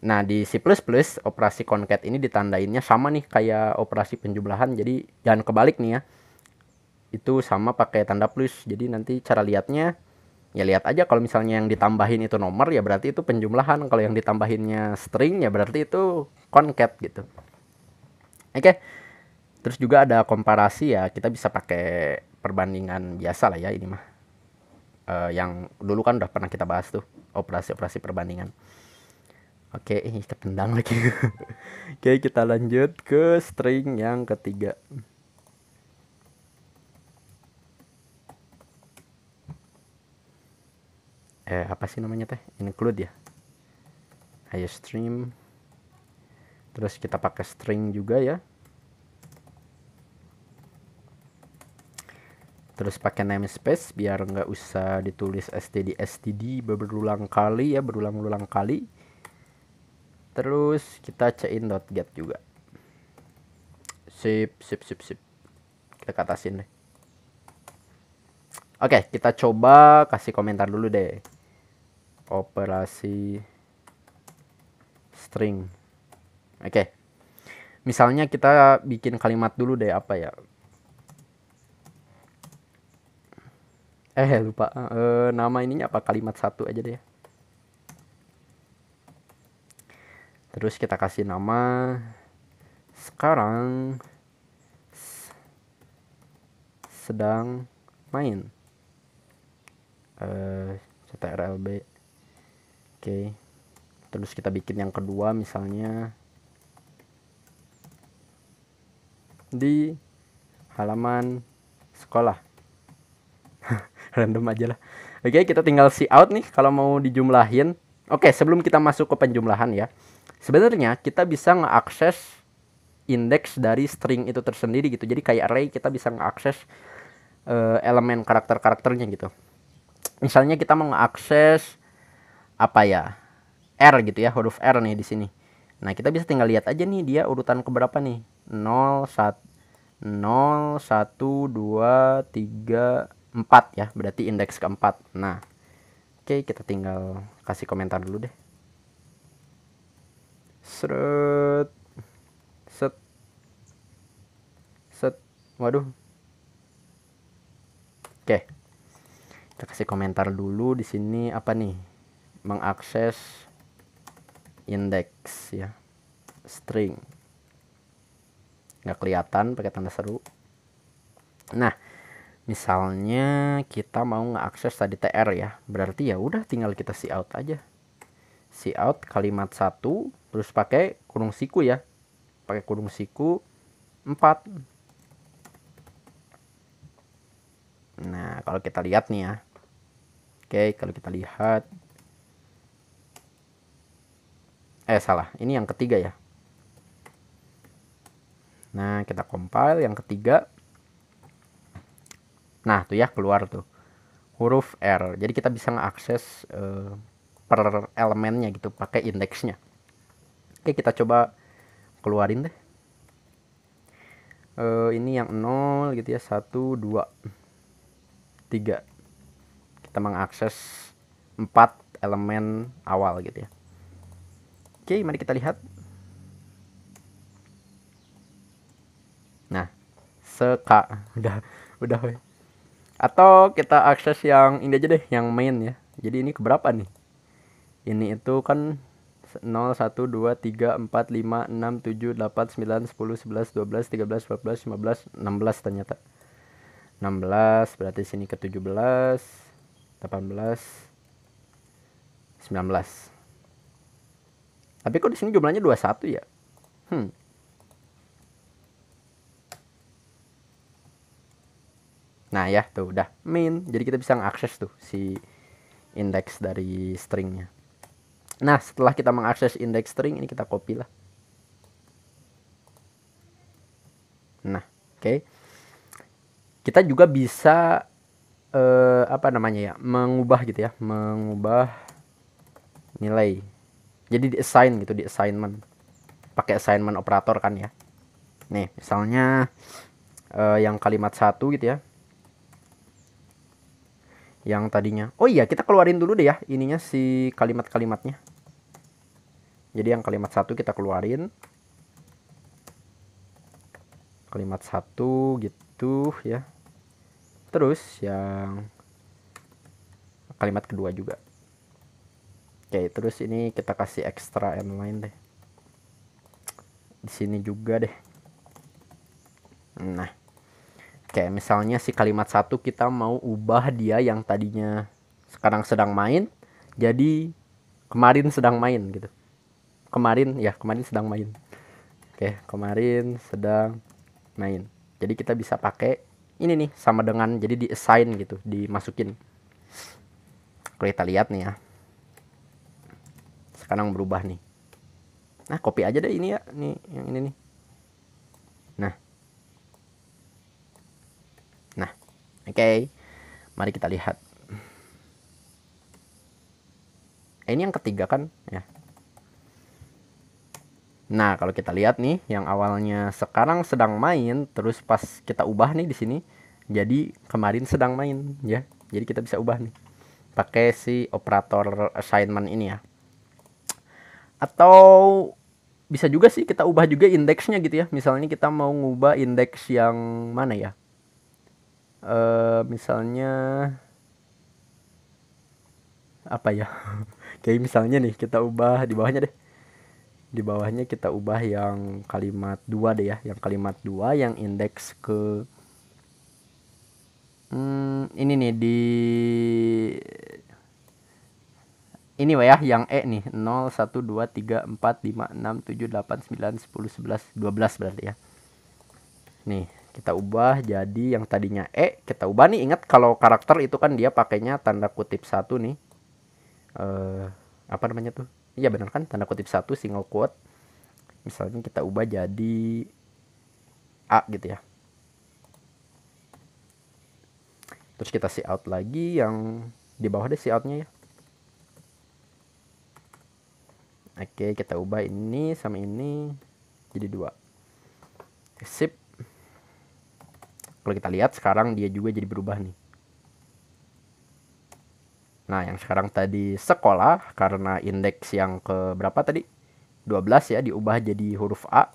S1: Nah, di C++ operasi concat ini ditandainnya sama nih kayak operasi penjumlahan. Jadi jangan kebalik nih ya. Itu sama pakai tanda plus. Jadi nanti cara lihatnya ya lihat aja kalau misalnya yang ditambahin itu nomor ya berarti itu penjumlahan kalau yang ditambahinnya string ya berarti itu concat gitu oke okay. terus juga ada komparasi ya kita bisa pakai perbandingan biasa lah ya ini mah uh, yang dulu kan udah pernah kita bahas tuh operasi-operasi perbandingan oke okay, ketendang lagi oke okay, kita lanjut ke string yang ketiga eh, apa sih namanya teh include ya ayo stream terus kita pakai string juga ya terus pakai namespace biar nggak usah ditulis std std berulang kali ya berulang-ulang kali terus kita cekin dot get juga sip sip sip sip kita katasin deh oke kita coba kasih komentar dulu deh operasi string. Oke. Misalnya kita bikin kalimat dulu deh apa ya? Eh lupa e, nama ininya apa kalimat satu aja deh. Terus kita kasih nama sekarang sedang main. Eh CTRLB Oke, terus kita bikin yang kedua misalnya di halaman sekolah random aja lah oke kita tinggal si out nih kalau mau dijumlahin oke sebelum kita masuk ke penjumlahan ya sebenarnya kita bisa ngeakses indeks dari string itu tersendiri gitu jadi kayak array kita bisa ngeakses uh, elemen karakter karakternya gitu misalnya kita mengakses apa ya R gitu ya huruf R nih di sini nah kita bisa tinggal lihat aja nih dia urutan keberapa nih 0 1 0 1 2 3 4 ya berarti indeks keempat nah oke okay, kita tinggal kasih komentar dulu deh seret set set waduh oke okay. kita kasih komentar dulu di sini apa nih mengakses indeks ya string nggak kelihatan pakai tanda seru nah misalnya kita mau mengakses tadi tr ya berarti ya udah tinggal kita si out aja si out kalimat satu terus pakai kurung siku ya pakai kurung siku 4 nah kalau kita lihat nih ya oke kalau kita lihat eh salah ini yang ketiga ya nah kita compile yang ketiga nah tuh ya keluar tuh huruf R jadi kita bisa mengakses uh, eh, per elemennya gitu pakai indeksnya oke kita coba keluarin deh uh, ini yang 0 gitu ya 1 2 3 kita mengakses empat elemen awal gitu ya Oke, mari kita lihat. Nah, seka udah udah we. Atau kita akses yang ini aja deh, yang main ya. Jadi ini keberapa nih? Ini itu kan 0 1 2 3 4 5 6 7 8 9 10 11 12 13 14 15 16 ternyata. 16 berarti sini ke 17 18 19 tapi kok di sini jumlahnya 21 ya? Hmm. Nah ya tuh udah min. Jadi kita bisa mengakses tuh si indeks dari stringnya. Nah setelah kita mengakses indeks string ini kita copy lah. Nah oke. Okay. Kita juga bisa eh, apa namanya ya mengubah gitu ya mengubah nilai jadi di assign gitu di assignment pakai assignment operator kan ya nih misalnya uh, yang kalimat satu gitu ya yang tadinya oh iya kita keluarin dulu deh ya ininya si kalimat-kalimatnya jadi yang kalimat satu kita keluarin kalimat satu gitu ya terus yang kalimat kedua juga Oke, terus ini kita kasih ekstra yang lain deh. Di sini juga deh. Nah. Oke, misalnya si kalimat satu kita mau ubah dia yang tadinya sekarang sedang main jadi kemarin sedang main gitu. Kemarin ya, kemarin sedang main. Oke, kemarin sedang main. Jadi kita bisa pakai ini nih sama dengan jadi di assign gitu, dimasukin. Kalau kita lihat nih ya sekarang berubah nih nah kopi aja deh ini ya nih yang ini nih nah nah oke okay. mari kita lihat eh, ini yang ketiga kan ya nah kalau kita lihat nih yang awalnya sekarang sedang main terus pas kita ubah nih di sini jadi kemarin sedang main ya jadi kita bisa ubah nih pakai si operator assignment ini ya atau bisa juga sih kita ubah juga indeksnya gitu ya misalnya kita mau ngubah indeks yang mana ya e, misalnya apa ya kayak misalnya nih kita ubah di bawahnya deh di bawahnya kita ubah yang kalimat dua deh ya yang kalimat dua yang indeks ke hmm, ini nih di ini ya yang E nih 0 1 2 3 4 5 6 7 8 9 10 11 12 berarti ya nih kita ubah jadi yang tadinya E kita ubah nih ingat kalau karakter itu kan dia pakainya tanda kutip satu nih eh apa namanya tuh iya benar kan tanda kutip satu single quote misalnya kita ubah jadi A gitu ya terus kita see out lagi yang di bawah deh see outnya ya Oke, kita ubah ini sama ini jadi dua. Sip. Kalau kita lihat sekarang dia juga jadi berubah nih. Nah, yang sekarang tadi sekolah karena indeks yang ke berapa tadi? 12 ya diubah jadi huruf A.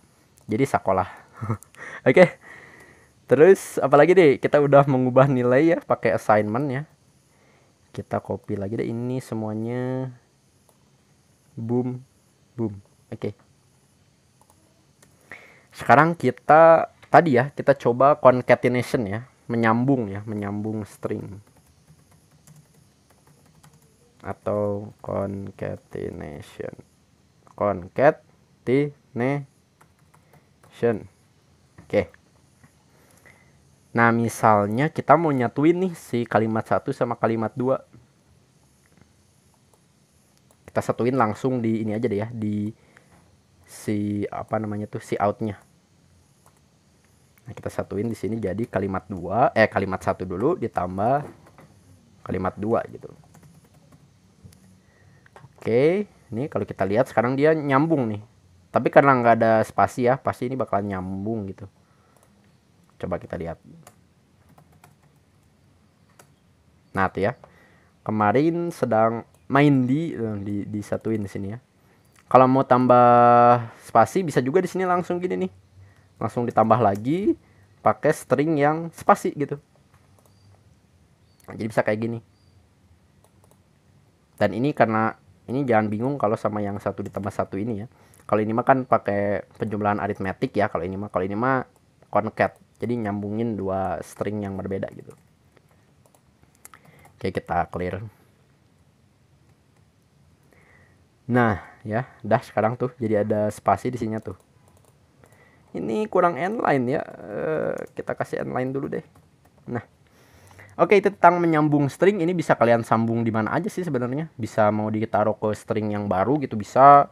S1: Jadi sekolah. Oke. Terus apalagi deh kita udah mengubah nilai ya pakai assignment ya. Kita copy lagi deh ini semuanya. Boom boom oke okay. sekarang kita tadi ya kita coba concatenation ya menyambung ya menyambung string atau concatenation concatenation oke okay. nah misalnya kita mau nyatuin nih si kalimat satu sama kalimat 2 kita satuin langsung di ini aja deh ya di si apa namanya tuh si outnya nah kita satuin di sini jadi kalimat dua eh kalimat satu dulu ditambah kalimat dua gitu oke ini kalau kita lihat sekarang dia nyambung nih tapi karena nggak ada spasi ya pasti ini bakalan nyambung gitu coba kita lihat nah tuh ya kemarin sedang main di eh, di disatuin di sini ya. Kalau mau tambah spasi bisa juga di sini langsung gini nih. Langsung ditambah lagi pakai string yang spasi gitu. Jadi bisa kayak gini. Dan ini karena ini jangan bingung kalau sama yang satu ditambah satu ini ya. Kalau ini mah kan pakai penjumlahan aritmetik ya. Kalau ini mah kalau ini mah concat. Jadi nyambungin dua string yang berbeda gitu. Oke, kita clear. Nah, ya, dah sekarang tuh jadi ada spasi di sini tuh. Ini kurang inline ya. E, kita kasih inline dulu deh. Nah. Oke, itu tentang menyambung string. Ini bisa kalian sambung di mana aja sih sebenarnya. Bisa mau ditaruh ke string yang baru gitu bisa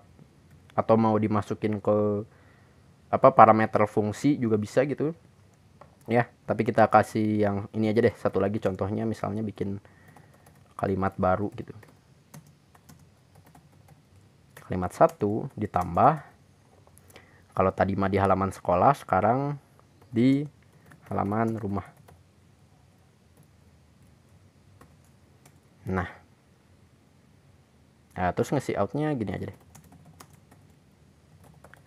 S1: atau mau dimasukin ke apa parameter fungsi juga bisa gitu. Ya, tapi kita kasih yang ini aja deh. Satu lagi contohnya misalnya bikin kalimat baru gitu kalimat 1 ditambah kalau tadi mah di halaman sekolah sekarang di halaman rumah nah nah terus ngisi outnya gini aja deh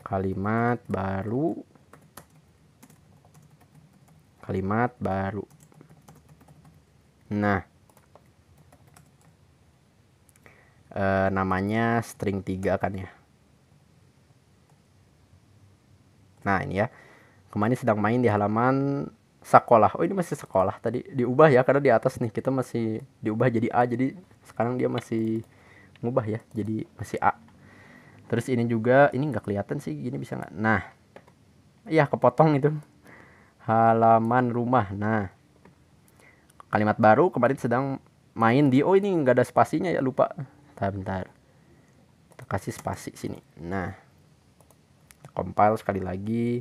S1: kalimat baru kalimat baru nah e, namanya string 3 kan ya nah ini ya kemarin sedang main di halaman sekolah oh ini masih sekolah tadi diubah ya karena di atas nih kita masih diubah jadi A jadi sekarang dia masih ngubah ya jadi masih A terus ini juga ini nggak kelihatan sih gini bisa nggak nah iya kepotong itu halaman rumah nah kalimat baru kemarin sedang main di oh ini nggak ada spasinya ya lupa bentar bentar kita kasih spasi sini nah compile sekali lagi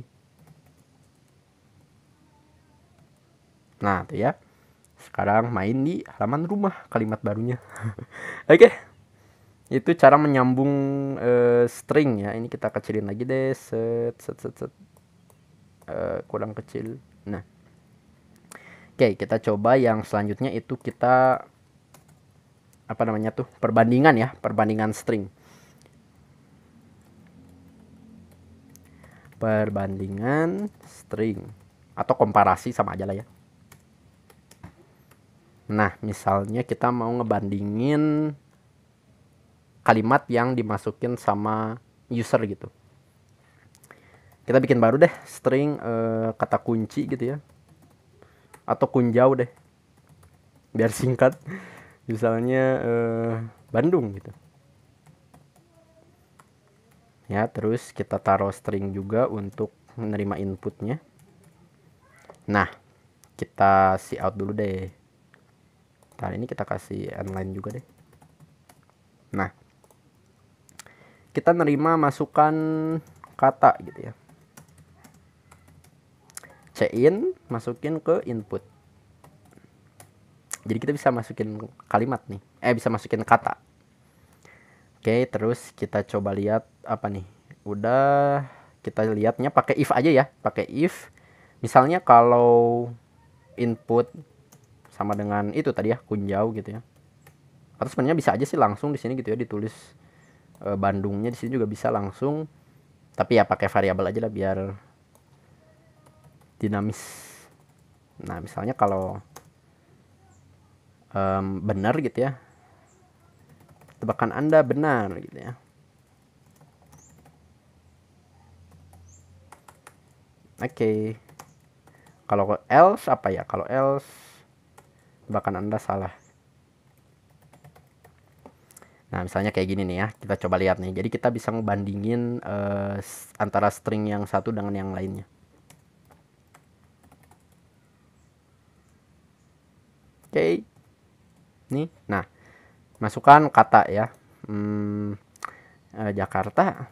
S1: nah tuh ya sekarang main di halaman rumah kalimat barunya oke okay. itu cara menyambung uh, string ya ini kita kecilin lagi deh set set set, set. Uh, kurang kecil nah oke okay, kita coba yang selanjutnya itu kita apa namanya tuh perbandingan ya perbandingan string perbandingan string atau komparasi sama aja lah ya nah misalnya kita mau ngebandingin kalimat yang dimasukin sama user gitu kita bikin baru deh string eh, kata kunci gitu ya atau kunjau deh biar singkat misalnya eh, Bandung gitu ya terus kita taruh string juga untuk menerima inputnya nah kita see out dulu deh nah ini kita kasih online juga deh nah kita nerima masukan kata gitu ya check in masukin ke input jadi kita bisa masukin kalimat nih, eh bisa masukin kata. Oke, terus kita coba lihat apa nih. Udah kita lihatnya pakai if aja ya, pakai if. Misalnya kalau input sama dengan itu tadi ya kunjau gitu ya. Atau sebenarnya bisa aja sih langsung di sini gitu ya ditulis e, Bandungnya di sini juga bisa langsung. Tapi ya pakai variabel aja lah biar dinamis. Nah, misalnya kalau um, benar gitu ya tebakan anda benar gitu ya oke okay. kalau else apa ya kalau else tebakan anda salah Nah, misalnya kayak gini nih ya. Kita coba lihat nih. Jadi kita bisa ngebandingin uh, antara string yang satu dengan yang lainnya. Oke. Okay nih nah masukkan kata ya hmm, eh, Jakarta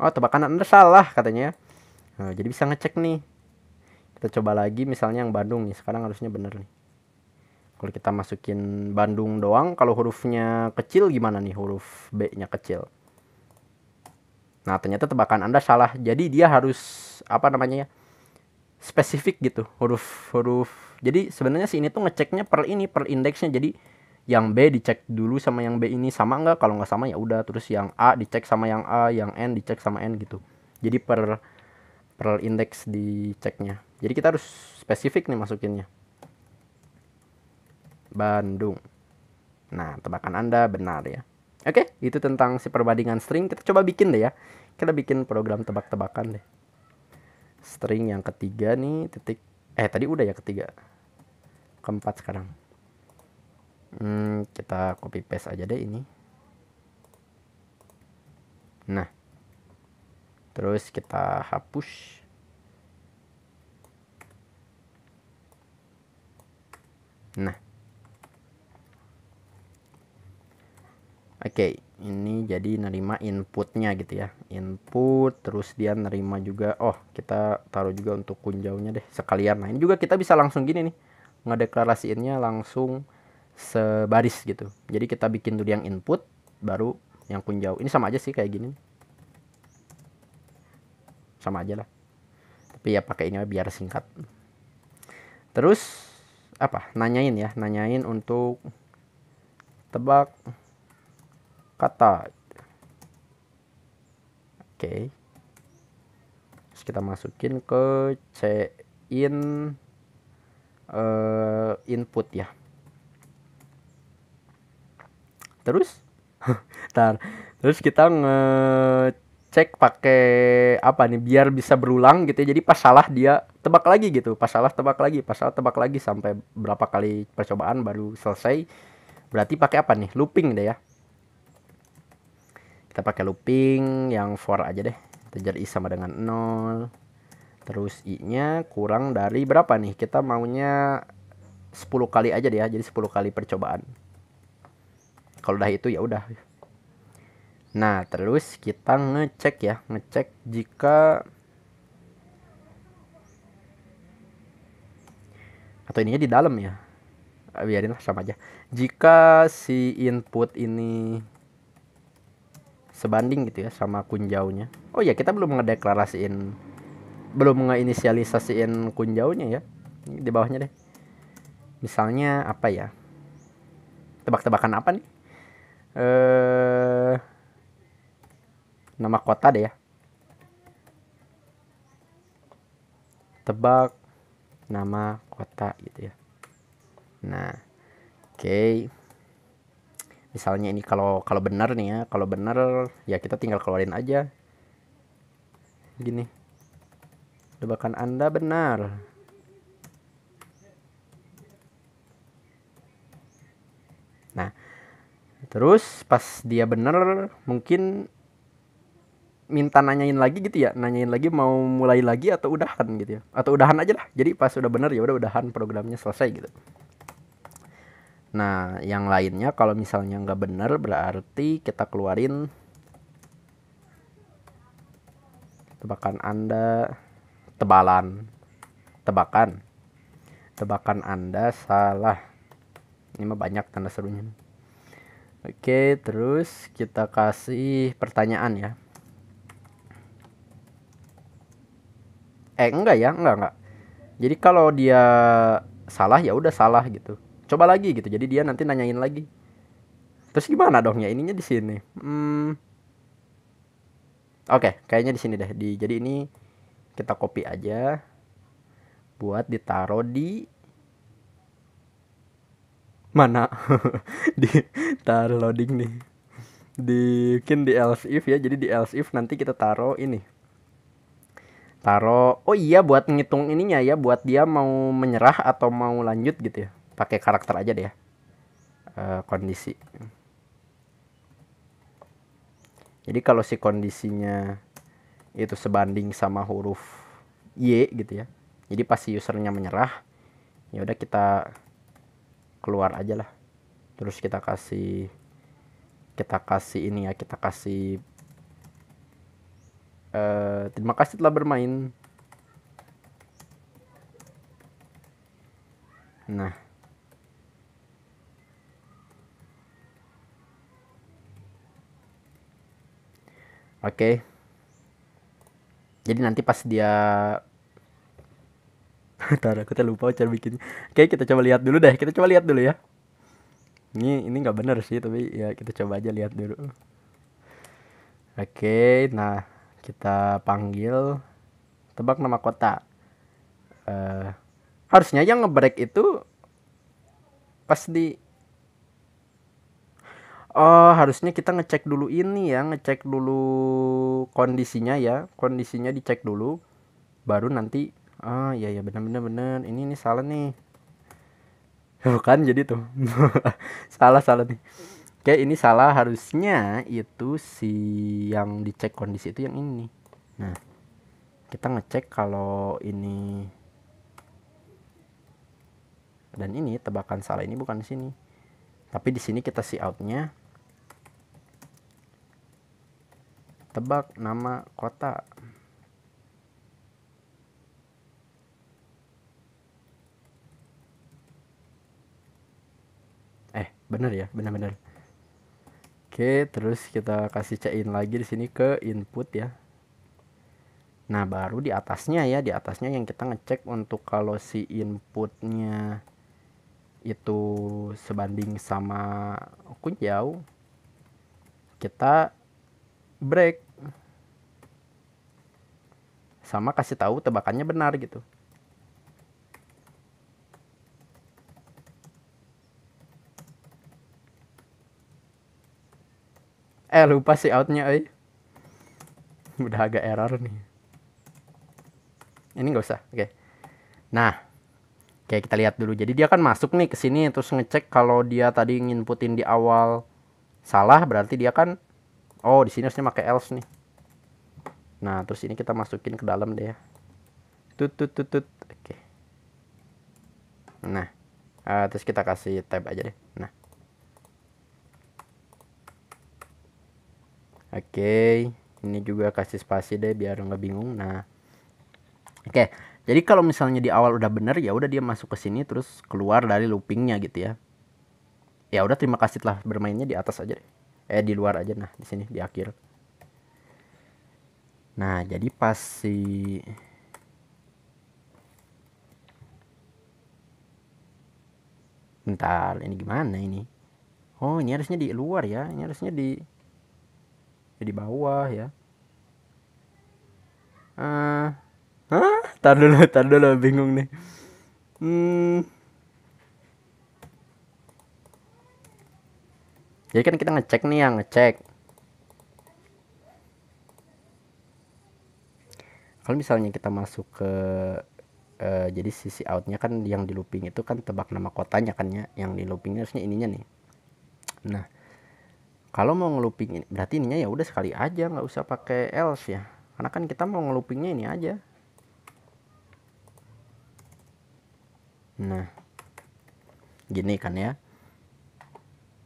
S1: oh tebakan anda salah katanya ya nah, jadi bisa ngecek nih kita coba lagi misalnya yang Bandung nih sekarang harusnya bener nih kalau kita masukin Bandung doang kalau hurufnya kecil gimana nih huruf B nya kecil nah ternyata tebakan anda salah jadi dia harus apa namanya ya spesifik gitu huruf huruf jadi sebenarnya sih ini tuh ngeceknya per ini per indeksnya jadi yang B dicek dulu sama yang B ini sama nggak kalau nggak sama ya udah terus yang A dicek sama yang A yang N dicek sama N gitu jadi per per indeks diceknya jadi kita harus spesifik nih masukinnya Bandung nah tebakan anda benar ya oke itu tentang si perbandingan string kita coba bikin deh ya kita bikin program tebak-tebakan deh string yang ketiga nih titik eh tadi udah ya ketiga keempat sekarang hmm, kita copy paste aja deh ini nah terus kita hapus nah oke okay ini jadi nerima inputnya gitu ya input terus dia nerima juga oh kita taruh juga untuk kunjaunya deh sekalian nah ini juga kita bisa langsung gini nih ngedeklarasiinnya langsung sebaris gitu jadi kita bikin dulu yang input baru yang kunjau ini sama aja sih kayak gini sama aja lah tapi ya pakai ini biar singkat terus apa nanyain ya nanyain untuk tebak kata oke okay. terus kita masukin ke c in uh, eh, input ya terus Bentar. terus kita ngecek pakai apa nih biar bisa berulang gitu ya jadi pas salah dia tebak lagi gitu pas salah tebak lagi pas salah tebak lagi sampai berapa kali percobaan baru selesai berarti pakai apa nih looping deh ya kita pakai looping yang for aja deh terjadi i sama dengan 0 terus i nya kurang dari berapa nih kita maunya 10 kali aja deh ya jadi 10 kali percobaan kalau udah itu ya udah nah terus kita ngecek ya ngecek jika atau ininya di dalam ya biarin sama aja jika si input ini sebanding gitu ya sama kunjaunya oh ya kita belum ngedeklarasiin belum ngeinisialisasiin kunjaunya ya di bawahnya deh misalnya apa ya tebak-tebakan apa nih eh nama kota deh ya tebak nama kota gitu ya nah oke okay misalnya ini kalau kalau benar nih ya kalau benar ya kita tinggal keluarin aja gini Jebakan Anda benar. Nah, terus pas dia benar mungkin minta nanyain lagi gitu ya, nanyain lagi mau mulai lagi atau udahan gitu ya. Atau udahan aja lah. Jadi pas udah benar ya udah udahan programnya selesai gitu. Nah, yang lainnya kalau misalnya nggak benar berarti kita keluarin tebakan Anda tebalan tebakan tebakan Anda salah. Ini mah banyak tanda serunya. Oke, terus kita kasih pertanyaan ya. Eh, enggak ya, enggak enggak. Jadi kalau dia salah ya udah salah gitu coba lagi gitu jadi dia nanti nanyain lagi terus gimana dong ya ininya di sini hmm. oke okay, kayaknya di sini deh di jadi ini kita copy aja buat ditaruh di mana di taruh loading nih di mungkin di else if ya jadi di else if nanti kita taruh ini taruh oh iya buat ngitung ininya ya buat dia mau menyerah atau mau lanjut gitu ya pakai karakter aja deh ya uh, kondisi jadi kalau si kondisinya itu sebanding sama huruf y gitu ya jadi pasti si usernya menyerah ya udah kita keluar aja lah terus kita kasih kita kasih ini ya kita kasih uh, terima kasih telah bermain nah Oke. Jadi nanti pas dia Taruh, aku lupa cara bikin. Oke, kita coba lihat dulu deh. Kita coba lihat dulu ya. Ini ini nggak bener sih, tapi ya kita coba aja lihat dulu. Oke, nah kita panggil tebak nama kota. Uh, harusnya yang ngebreak itu pas di oh harusnya kita ngecek dulu ini ya ngecek dulu kondisinya ya kondisinya dicek dulu baru nanti ah oh, ya ya bener bener bener ini ini salah nih bukan jadi tuh salah salah nih Oke ini salah harusnya itu si yang dicek kondisi itu yang ini Nah kita ngecek kalau ini dan ini tebakan salah ini bukan di sini tapi di sini kita see outnya Tebak nama kota. Eh, bener ya, bener-bener. Oke, terus kita kasih cekin lagi di sini ke input ya. Nah, baru di atasnya ya, di atasnya yang kita ngecek untuk kalau si inputnya itu sebanding sama kunjau, kita break sama kasih tahu tebakannya benar gitu eh lupa sih outnya eh udah agak error nih ini nggak usah oke okay. nah Oke, kita lihat dulu. Jadi dia kan masuk nih ke sini terus ngecek kalau dia tadi nginputin di awal salah berarti dia kan oh, di sini harusnya pakai else nih nah terus ini kita masukin ke dalam deh ya tut tut tut tut oke nah uh, terus kita kasih tab aja deh nah oke ini juga kasih spasi deh biar nggak bingung nah oke jadi kalau misalnya di awal udah bener ya udah dia masuk ke sini terus keluar dari loopingnya gitu ya ya udah terima kasih telah bermainnya di atas aja deh eh di luar aja nah di sini di akhir Nah, jadi pas si Bentar, ini gimana ini? Oh, ini harusnya di luar ya. Ini harusnya di di bawah ya. Eh, uh, hah? Tar dulu, tar dulu bingung nih. Hmm. Jadi kan kita ngecek nih yang ngecek kalau misalnya kita masuk ke uh, jadi sisi outnya kan yang di looping itu kan tebak nama kotanya kan ya yang di loopingnya harusnya ininya nih nah kalau mau ngeluping ini berarti ininya ya udah sekali aja nggak usah pakai else ya karena kan kita mau ngelupingnya ini aja nah gini kan ya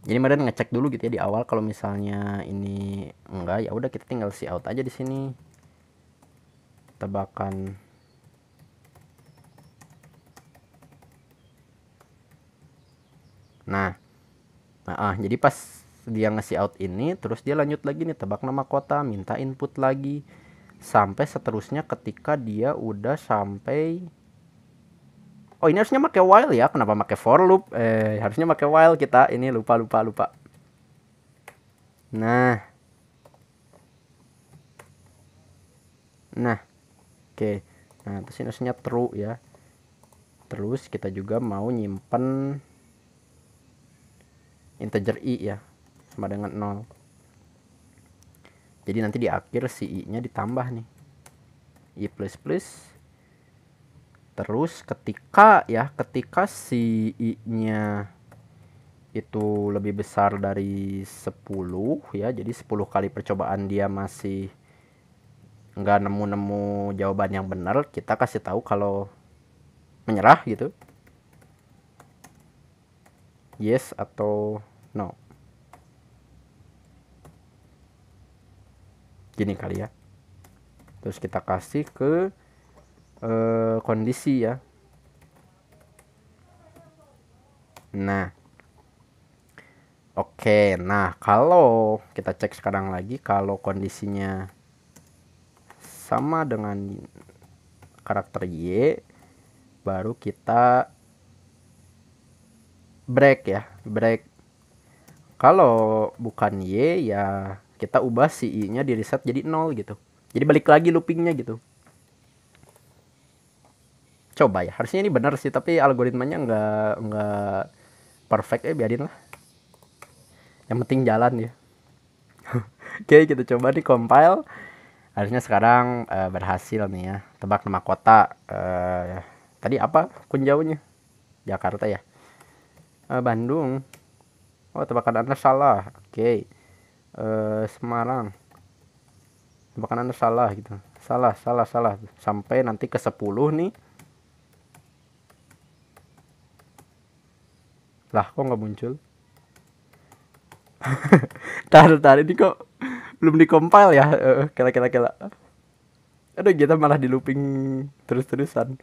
S1: jadi Madan ngecek dulu gitu ya di awal kalau misalnya ini enggak ya udah kita tinggal si out aja di sini tebakan nah nah jadi pas dia ngasih out ini terus dia lanjut lagi nih tebak nama kota minta input lagi sampai seterusnya ketika dia udah sampai oh ini harusnya pakai while ya kenapa pakai for loop eh harusnya pakai while kita ini lupa lupa lupa nah nah oke nah itu sinusnya true ya terus kita juga mau nyimpen integer i ya sama dengan 0 jadi nanti di akhir si i nya ditambah nih i plus plus terus ketika ya ketika si i nya itu lebih besar dari 10 ya jadi 10 kali percobaan dia masih nggak nemu-nemu jawaban yang benar kita kasih tahu kalau menyerah gitu yes atau no gini kali ya terus kita kasih ke uh, kondisi ya nah oke nah kalau kita cek sekarang lagi kalau kondisinya sama dengan karakter Y baru kita break ya break kalau bukan Y ya kita ubah si I nya di reset jadi nol gitu jadi balik lagi loopingnya gitu coba ya harusnya ini benar sih tapi algoritmanya nggak nggak perfect ya eh, biarin lah yang penting jalan ya oke kita coba di compile Harusnya sekarang uh, berhasil nih ya. Tebak nama kota. Uh, tadi apa kunjaunya? Jakarta ya. Uh, Bandung. Oh, tebakan Anda salah. Oke. Okay. Semarang. Tebakan Anda salah gitu. Salah, salah, salah. Sampai nanti ke 10 nih. Lah, kok nggak muncul? Tar, tar ini kok belum dikompil ya eh, eh, kira-kira-kira, aduh kita malah di looping terus terusan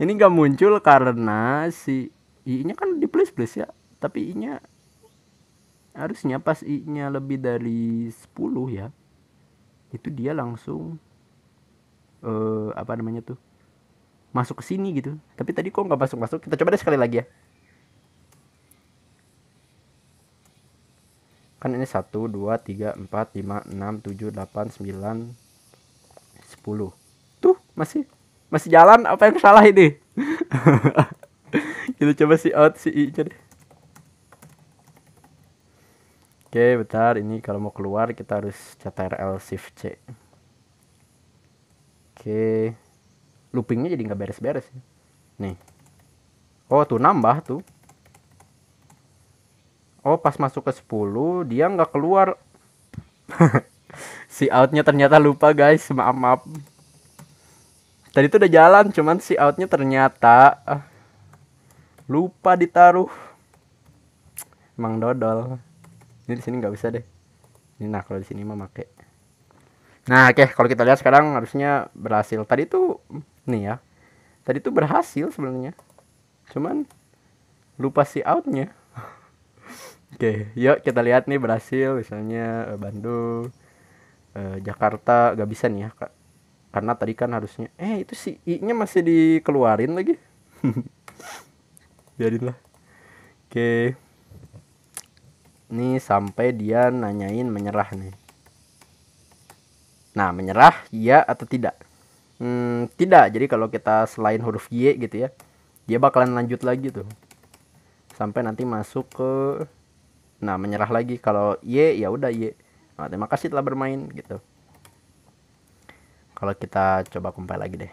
S1: ini nggak muncul karena si i nya kan di plus plus ya tapi i nya harusnya pas i nya lebih dari 10 ya itu dia langsung uh, apa namanya tuh masuk ke sini gitu tapi tadi kok nggak masuk masuk kita coba deh sekali lagi ya kan ini 1 2 3 4 5 6 7 8 9 10 tuh masih masih jalan apa yang salah ini kita coba si out si i jadi oke bentar ini kalau mau keluar kita harus ctrl shift c oke loopingnya jadi nggak beres-beres ya. nih oh tuh nambah tuh oh pas masuk ke 10 dia nggak keluar si outnya ternyata lupa guys maaf maaf tadi tuh udah jalan cuman si outnya ternyata ah, lupa ditaruh emang dodol ini di sini nggak bisa deh ini nah kalau di sini mah make nah oke okay, kalau kita lihat sekarang harusnya berhasil tadi tuh nih ya tadi tuh berhasil sebenarnya cuman lupa si outnya Oke, yuk kita lihat nih berhasil, misalnya eh, Bandung, eh, Jakarta gak bisa nih ya kak, karena tadi kan harusnya eh itu si i-nya masih dikeluarin lagi. Biarinlah. Oke. nih sampai dia nanyain menyerah nih. Nah, menyerah ya atau tidak? Hmm, tidak. Jadi kalau kita selain huruf Y gitu ya, dia bakalan lanjut lagi tuh. Sampai nanti masuk ke nah menyerah lagi kalau y ya udah y nah, terima kasih telah bermain gitu kalau kita coba compile lagi deh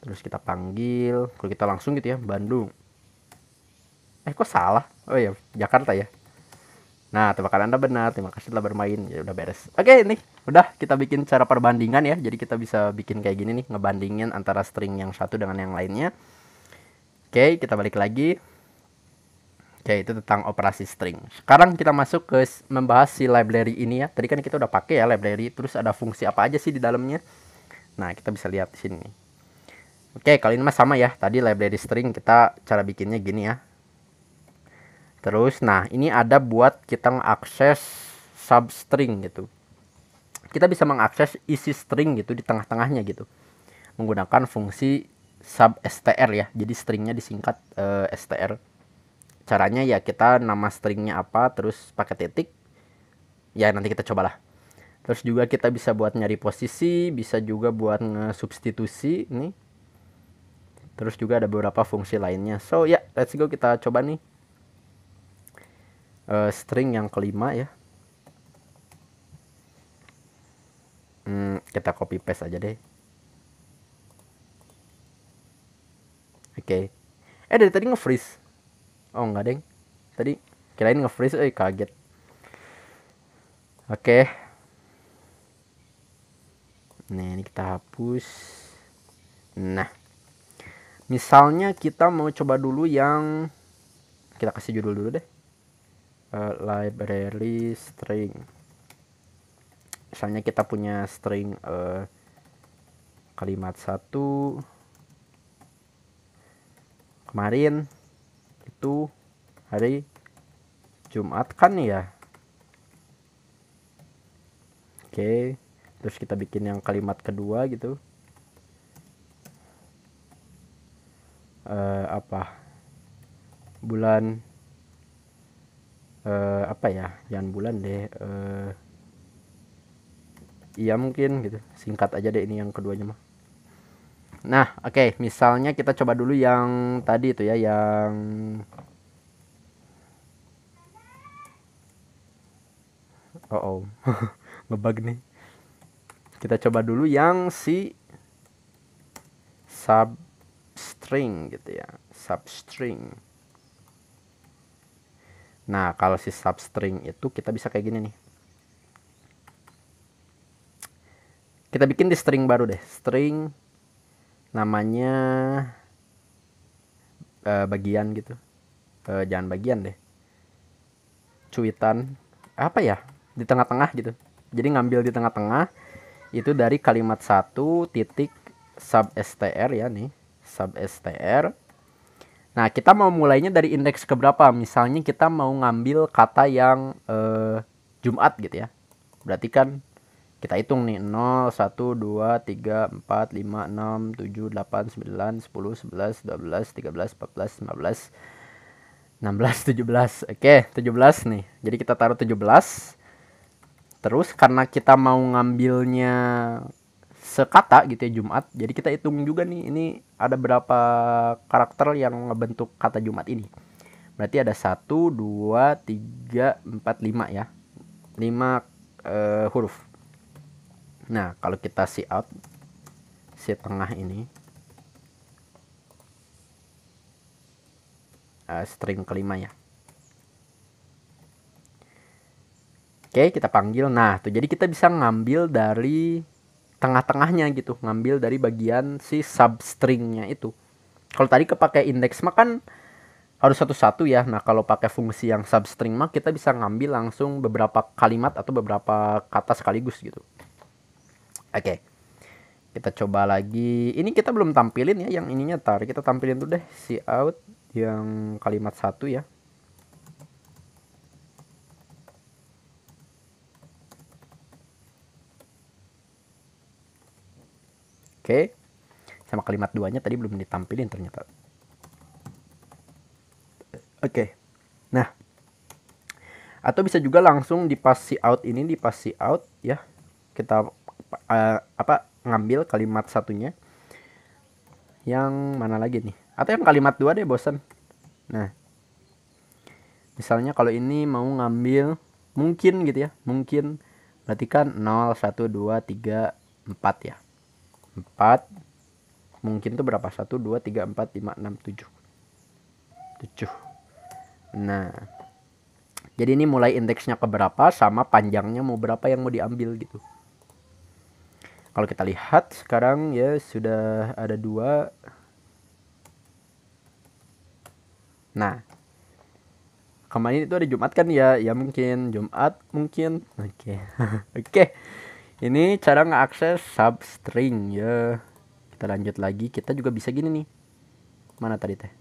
S1: terus kita panggil kalau kita langsung gitu ya Bandung eh kok salah oh ya Jakarta ya Nah, terima kasih Anda benar. Terima kasih telah bermain. Ya udah beres. Oke, ini Udah kita bikin cara perbandingan ya. Jadi kita bisa bikin kayak gini nih, ngebandingin antara string yang satu dengan yang lainnya. Oke, kita balik lagi yaitu tentang operasi string. Sekarang kita masuk ke membahas si library ini ya. Tadi kan kita udah pakai ya library, terus ada fungsi apa aja sih di dalamnya? Nah, kita bisa lihat di sini. Oke, kali ini mah sama ya. Tadi library string kita cara bikinnya gini ya. Terus, nah ini ada buat kita mengakses substring gitu. Kita bisa mengakses isi string gitu di tengah-tengahnya gitu. Menggunakan fungsi substr ya. Jadi stringnya disingkat uh, eh, str caranya ya kita nama stringnya apa terus pakai titik ya nanti kita cobalah terus juga kita bisa buat nyari posisi bisa juga buat substitusi nih terus juga ada beberapa fungsi lainnya so ya yeah, let's go kita coba nih uh, string yang kelima ya hmm, kita copy paste aja deh oke okay. eh dari tadi nge-freeze oh enggak deng tadi kirain nge-freeze eh kaget oke okay. nah ini kita hapus nah misalnya kita mau coba dulu yang kita kasih judul dulu deh uh, library string misalnya kita punya string uh, kalimat satu kemarin itu hari Jumat kan ya oke terus kita bikin yang kalimat kedua gitu uh, apa bulan uh, apa ya jangan bulan deh uh, iya mungkin gitu singkat aja deh ini yang keduanya mah Nah, oke, okay, misalnya kita coba dulu yang tadi itu ya, yang Oh, oh. ngebug nih. Kita coba dulu yang si substring gitu ya, substring. Nah, kalau si substring itu kita bisa kayak gini nih. Kita bikin di string baru deh, string namanya uh, bagian gitu uh, jangan bagian deh cuitan apa ya di tengah-tengah gitu jadi ngambil di tengah-tengah itu dari kalimat satu titik sub str ya nih sub str nah kita mau mulainya dari indeks keberapa misalnya kita mau ngambil kata yang uh, Jumat gitu ya berarti kan kita hitung nih 0 1 2 3 4 5 6 7 8 9 10 11 12 13 14 15 16 17 oke okay, 17 nih jadi kita taruh 17 terus karena kita mau ngambilnya sekata gitu ya Jumat jadi kita hitung juga nih ini ada berapa karakter yang ngebentuk kata Jumat ini berarti ada 1 2 3 4 5 ya 5 uh, eh, huruf nah kalau kita si out si tengah ini uh, string kelima ya Oke, kita panggil. Nah, tuh jadi kita bisa ngambil dari tengah-tengahnya gitu, ngambil dari bagian si substringnya itu. Kalau tadi kepake indeks mah kan harus satu-satu ya. Nah, kalau pakai fungsi yang substring mah kita bisa ngambil langsung beberapa kalimat atau beberapa kata sekaligus gitu. Oke. Kita coba lagi. Ini kita belum tampilin ya yang ininya tar. Kita tampilin tuh deh si out yang kalimat satu ya. Oke. Sama kalimat duanya tadi belum ditampilin ternyata. Oke. Nah, atau bisa juga langsung di pass out ini di pass out ya. Kita uh, apa ngambil kalimat satunya yang mana lagi nih atau yang kalimat dua deh bosan nah misalnya kalau ini mau ngambil mungkin gitu ya mungkin berarti kan 0 1 2 3 4 ya 4 mungkin tuh berapa 1 2 3 4 5 6 7 7 nah jadi ini mulai indeksnya ke berapa sama panjangnya mau berapa yang mau diambil gitu kalau kita lihat sekarang ya sudah ada dua. Nah, kemarin itu ada Jumat kan ya? Ya mungkin Jumat mungkin. Oke. Okay. Oke. okay. Ini cara ngeakses substring ya. Kita lanjut lagi. Kita juga bisa gini nih. Mana tadi teh?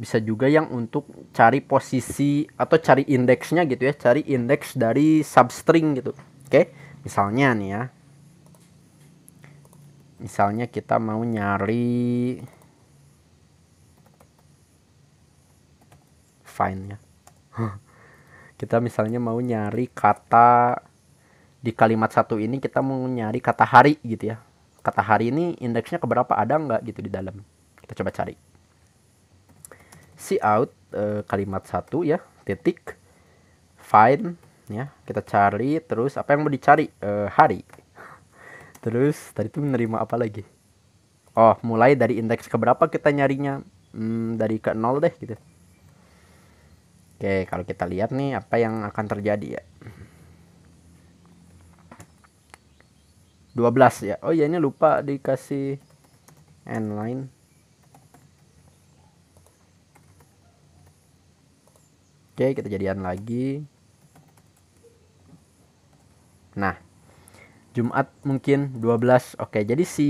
S1: bisa juga yang untuk cari posisi atau cari indeksnya gitu ya cari indeks dari substring gitu oke okay? misalnya nih ya misalnya kita mau nyari find ya kita misalnya mau nyari kata di kalimat satu ini kita mau nyari kata hari gitu ya kata hari ini indeksnya keberapa ada nggak gitu di dalam kita coba cari see out e, kalimat satu ya titik find ya kita cari terus apa yang mau dicari uh, hari terus tadi itu menerima apa lagi oh mulai dari indeks keberapa kita nyarinya hmm, dari ke nol deh gitu oke kalau kita lihat nih apa yang akan terjadi ya 12 ya oh ya ini lupa dikasih end line Oke, kita jadian lagi. Nah, Jumat mungkin 12. Oke, jadi si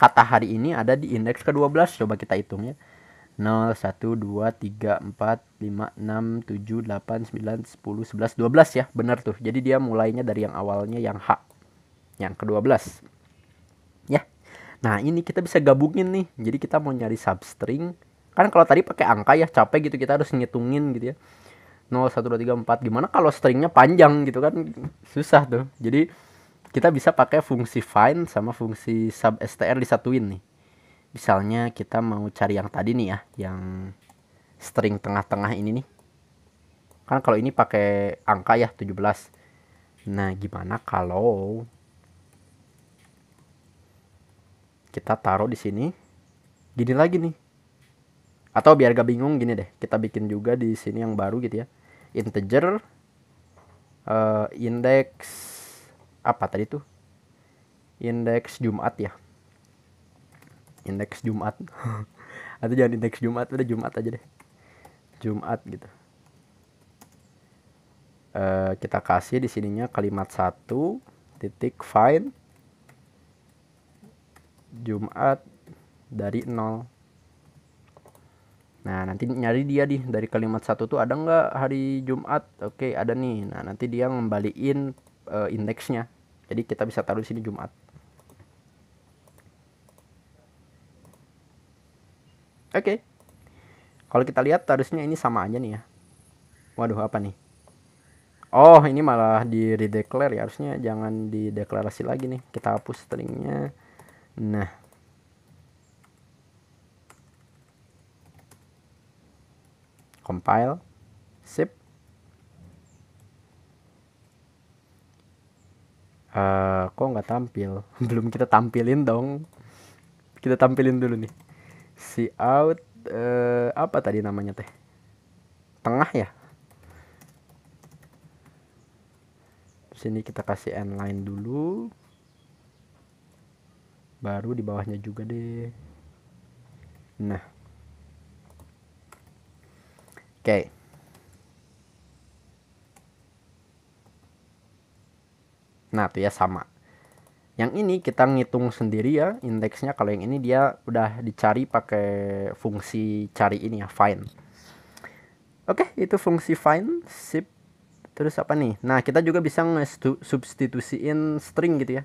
S1: kata hari ini ada di indeks ke-12. Coba kita hitung ya. 0 1 2 3 4 5 6 7 8 9 10 11 12 ya. Benar tuh. Jadi dia mulainya dari yang awalnya yang H. Yang ke-12. Ya. Nah, ini kita bisa gabungin nih. Jadi kita mau nyari substring. Kan kalau tadi pakai angka ya capek gitu kita harus ngitungin gitu ya. 0 1 2 3 4 gimana kalau stringnya panjang gitu kan susah tuh jadi kita bisa pakai fungsi find sama fungsi sub str disatuin nih misalnya kita mau cari yang tadi nih ya yang string tengah-tengah ini nih kan kalau ini pakai angka ya 17 nah gimana kalau kita taruh di sini gini lagi nih atau biar gak bingung gini deh kita bikin juga di sini yang baru gitu ya integer uh, eh, indeks apa tadi tuh indeks Jumat ya indeks Jumat atau jangan indeks Jumat udah Jumat aja deh Jumat gitu uh, kita kasih di sininya kalimat satu titik find Jumat dari nol. Nah, nanti nyari dia di dari kalimat satu tuh ada nggak hari Jumat? Oke, ada nih. Nah, nanti dia ngembaliin uh, indeksnya. Jadi kita bisa taruh di sini Jumat. Oke. Okay. Kalau kita lihat harusnya ini sama aja nih ya. Waduh, apa nih? Oh, ini malah di redeclare ya. Harusnya jangan dideklarasi lagi nih. Kita hapus stringnya. Nah, compile sip uh, kok nggak tampil belum kita tampilin dong kita tampilin dulu nih si out uh, apa tadi namanya teh tengah ya sini kita kasih end line dulu baru di bawahnya juga deh nah Okay. Nah, tuh ya sama. Yang ini kita ngitung sendiri ya indeksnya kalau yang ini dia udah dicari pakai fungsi cari ini ya find. Oke, okay, itu fungsi find sip. Terus apa nih? Nah, kita juga bisa substitusiin string gitu ya.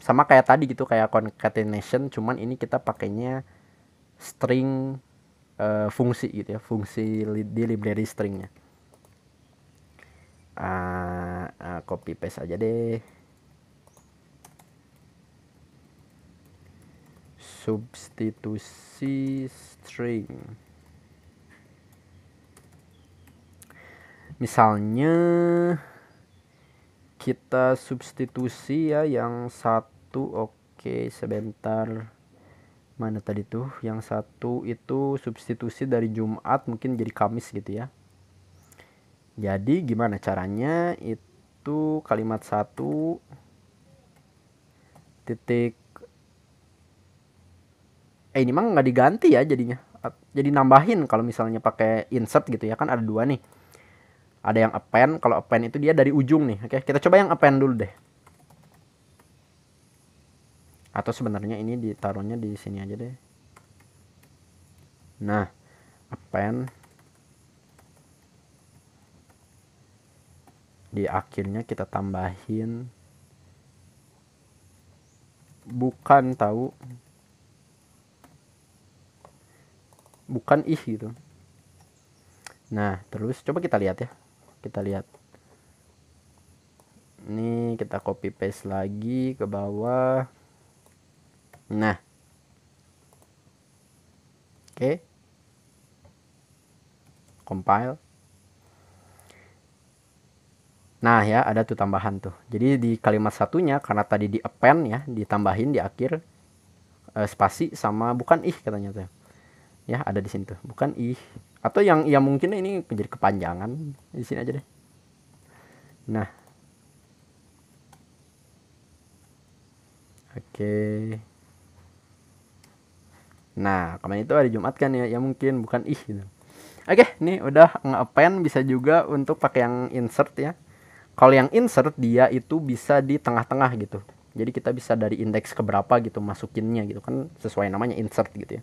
S1: Sama kayak tadi gitu kayak concatenation cuman ini kita pakainya string uh, fungsi gitu ya fungsi di library stringnya uh, uh, copy paste aja deh substitusi string misalnya kita substitusi ya yang satu oke okay, sebentar mana tadi tuh yang satu itu substitusi dari Jumat mungkin jadi Kamis gitu ya jadi gimana caranya itu kalimat satu titik eh ini mah nggak diganti ya jadinya jadi nambahin kalau misalnya pakai insert gitu ya kan ada dua nih ada yang append kalau append itu dia dari ujung nih oke kita coba yang append dulu deh atau sebenarnya ini ditaruhnya di sini aja deh nah append di akhirnya kita tambahin bukan tahu bukan ih gitu nah terus coba kita lihat ya kita lihat ini kita copy paste lagi ke bawah Nah. Oke. Okay. Compile. Nah ya ada tuh tambahan tuh. Jadi di kalimat satunya karena tadi di append ya ditambahin di akhir eh, spasi sama bukan ih katanya tuh. Ya ada di sini tuh bukan ih atau yang ya mungkin ini menjadi kepanjangan di sini aja deh. Nah. Oke. Okay. Nah, kemarin itu hari Jumat kan ya, ya mungkin bukan ih gitu. Oke, nih udah nge-append bisa juga untuk pakai yang insert ya. Kalau yang insert dia itu bisa di tengah-tengah gitu. Jadi kita bisa dari indeks ke berapa gitu masukinnya gitu kan sesuai namanya insert gitu ya.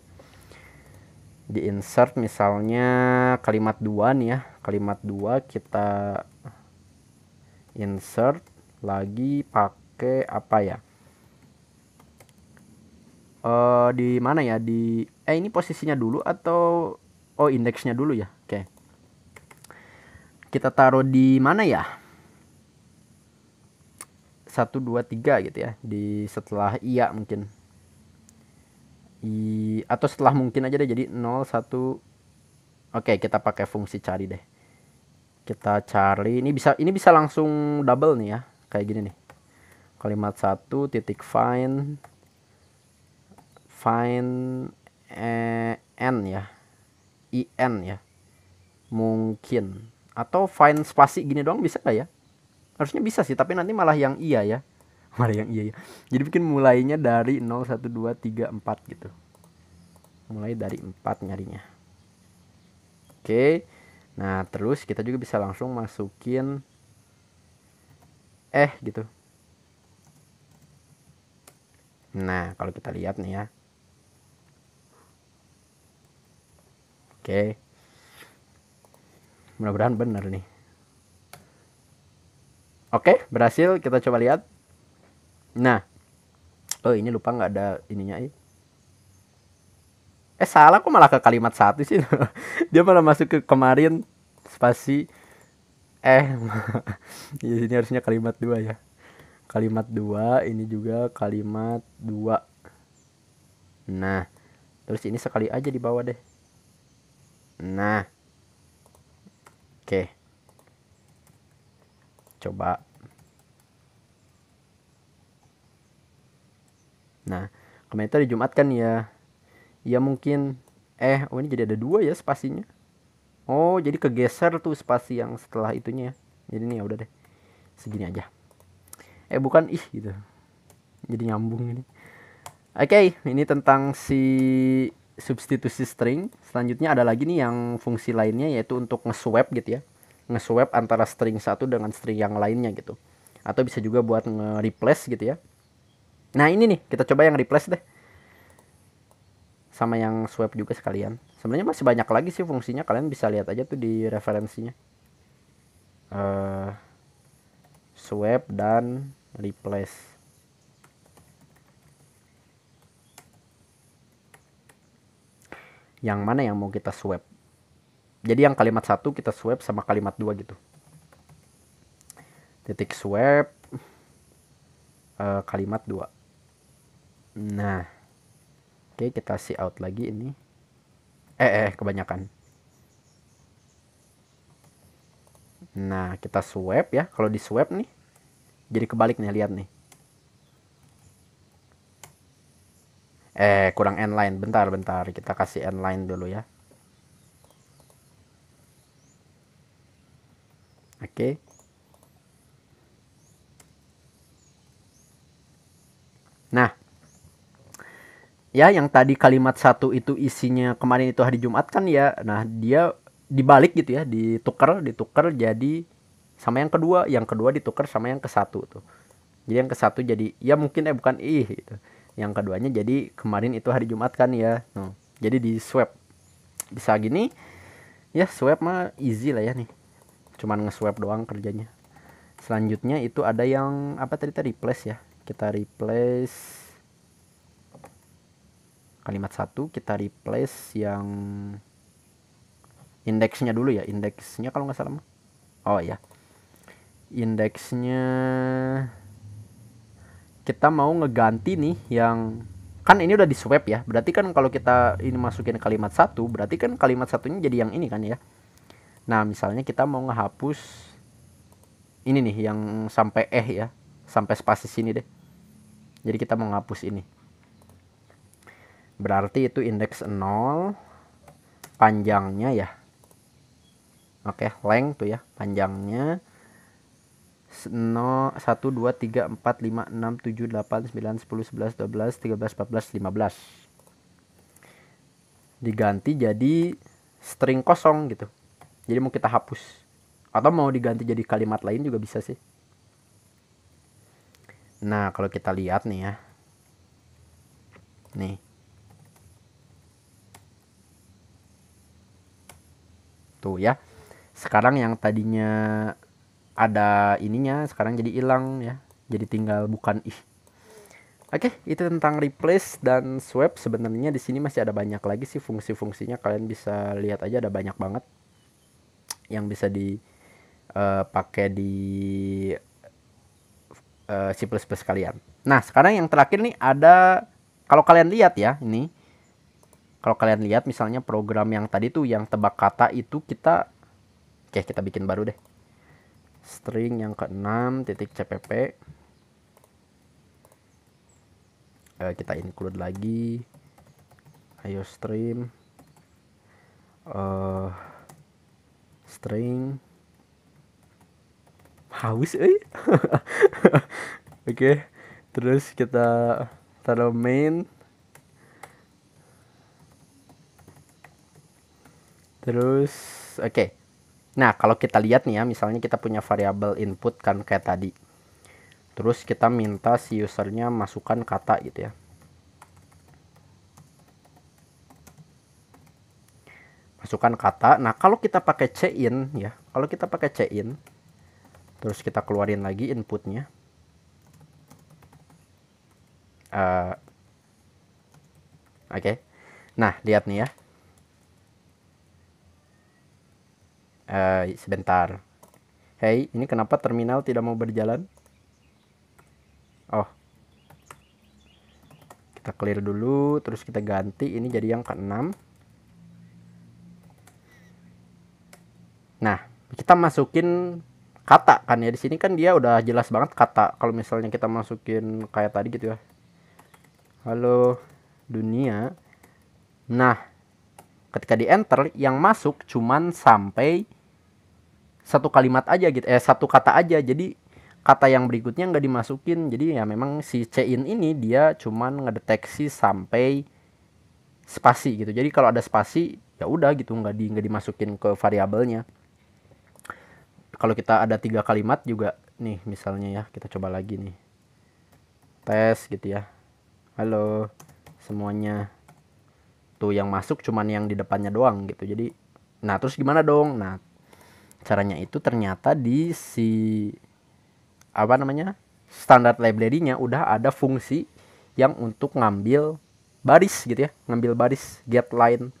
S1: Di insert misalnya kalimat 2 nih ya. Kalimat 2 kita insert lagi pakai apa ya? uh, di mana ya di eh ini posisinya dulu atau oh indeksnya dulu ya oke okay. kita taruh di mana ya satu dua tiga gitu ya di setelah iya mungkin I, atau setelah mungkin aja deh jadi nol satu oke okay, kita pakai fungsi cari deh kita cari ini bisa ini bisa langsung double nih ya kayak gini nih kalimat satu titik find find eh, n ya i n ya mungkin atau find spasi gini doang bisa nggak ya harusnya bisa sih tapi nanti malah yang iya ya malah yang iya ya jadi bikin mulainya dari 0 1 2 3 4 gitu mulai dari 4 nyarinya oke nah terus kita juga bisa langsung masukin eh gitu nah kalau kita lihat nih ya Oke, mudah-mudahan benar nih oke berhasil kita coba lihat nah oh ini lupa nggak ada ininya ya eh salah kok malah ke kalimat satu sih dia malah masuk ke kemarin spasi eh di iya, ini harusnya kalimat dua ya kalimat dua ini juga kalimat dua nah terus ini sekali aja di bawah deh Nah. Oke. Coba. Nah, kemarin itu di Jumat kan ya. Ya mungkin eh oh ini jadi ada dua ya spasinya. Oh, jadi kegeser tuh spasi yang setelah itunya ya. Jadi nih ya udah deh. Segini aja. Eh bukan ih gitu. Jadi nyambung ini. Oke, okay, ini tentang si substitusi string. Selanjutnya ada lagi nih yang fungsi lainnya yaitu untuk nge-swap gitu ya. Nge-swap antara string satu dengan string yang lainnya gitu. Atau bisa juga buat nge-replace gitu ya. Nah, ini nih kita coba yang replace deh. Sama yang swap juga sekalian. Sebenarnya masih banyak lagi sih fungsinya, kalian bisa lihat aja tuh di referensinya. uh, swap dan replace. yang mana yang mau kita swap? Jadi yang kalimat satu kita swap sama kalimat dua gitu. Titik swap uh, kalimat dua. Nah, oke okay, kita see out lagi ini. Eh, eh kebanyakan. Nah, kita swap ya. Kalau di swap nih, jadi kebalik nih lihat nih. eh kurang inline bentar bentar kita kasih inline dulu ya oke okay. nah ya yang tadi kalimat satu itu isinya kemarin itu hari Jumat kan ya nah dia dibalik gitu ya ditukar ditukar jadi sama yang kedua yang kedua ditukar sama yang ke satu tuh jadi yang ke satu jadi ya mungkin eh bukan ih gitu yang keduanya jadi kemarin itu hari Jumat kan ya no. Nah, jadi di swab bisa gini ya swab mah easy lah ya nih cuman nge-swab doang kerjanya selanjutnya itu ada yang apa tadi tadi replace ya kita replace kalimat satu kita replace yang indeksnya dulu ya indeksnya kalau nggak salah oh ya indeksnya kita mau ngeganti nih yang kan ini udah di swap ya berarti kan kalau kita ini masukin kalimat satu berarti kan kalimat satunya jadi yang ini kan ya nah misalnya kita mau ngehapus ini nih yang sampai eh ya sampai spasi sini deh jadi kita mau ngapus ini berarti itu indeks 0 panjangnya ya oke length tuh ya panjangnya no 1, 2, 3, 4, 5, 6, 7, 8, 9, 10, 11, 12, 13, 14, 15 diganti jadi string kosong gitu jadi mau kita hapus atau mau diganti jadi kalimat lain juga bisa sih nah kalau kita lihat nih ya nih tuh ya sekarang yang tadinya ada ininya sekarang jadi hilang ya jadi tinggal bukan ih Oke, okay, itu tentang replace dan swap. Sebenarnya di sini masih ada banyak lagi sih fungsi-fungsinya. Kalian bisa lihat aja ada banyak banget yang bisa dipakai di uh, C++ kalian. Nah, sekarang yang terakhir nih ada kalau kalian lihat ya, ini kalau kalian lihat misalnya program yang tadi tuh yang tebak kata itu kita oke, kita bikin baru deh string yang keenam titik cpp uh, eh, kita include lagi ayo stream uh, string haus eh oke okay. terus kita taruh main terus oke okay. Nah, kalau kita lihat nih ya, misalnya kita punya variabel input kan kayak tadi. Terus kita minta si usernya masukkan kata gitu ya. Masukkan kata. Nah, kalau kita pakai check-in ya, kalau kita pakai check-in. terus kita keluarin lagi inputnya. Uh, Oke. Okay. Nah, lihat nih ya. Uh, sebentar. Hei, ini kenapa terminal tidak mau berjalan? Oh. Kita clear dulu, terus kita ganti ini jadi yang keenam. Nah, kita masukin kata kan ya di sini kan dia udah jelas banget kata. Kalau misalnya kita masukin kayak tadi gitu ya. Halo dunia. Nah, ketika di enter yang masuk cuman sampai satu kalimat aja gitu eh satu kata aja jadi kata yang berikutnya nggak dimasukin jadi ya memang si chain ini dia cuman ngedeteksi sampai spasi gitu jadi kalau ada spasi ya udah gitu nggak di nggak dimasukin ke variabelnya kalau kita ada tiga kalimat juga nih misalnya ya kita coba lagi nih tes gitu ya halo semuanya tuh yang masuk cuman yang di depannya doang gitu jadi nah terus gimana dong nah caranya itu ternyata di si apa namanya standar library-nya udah ada fungsi yang untuk ngambil baris gitu ya ngambil baris get line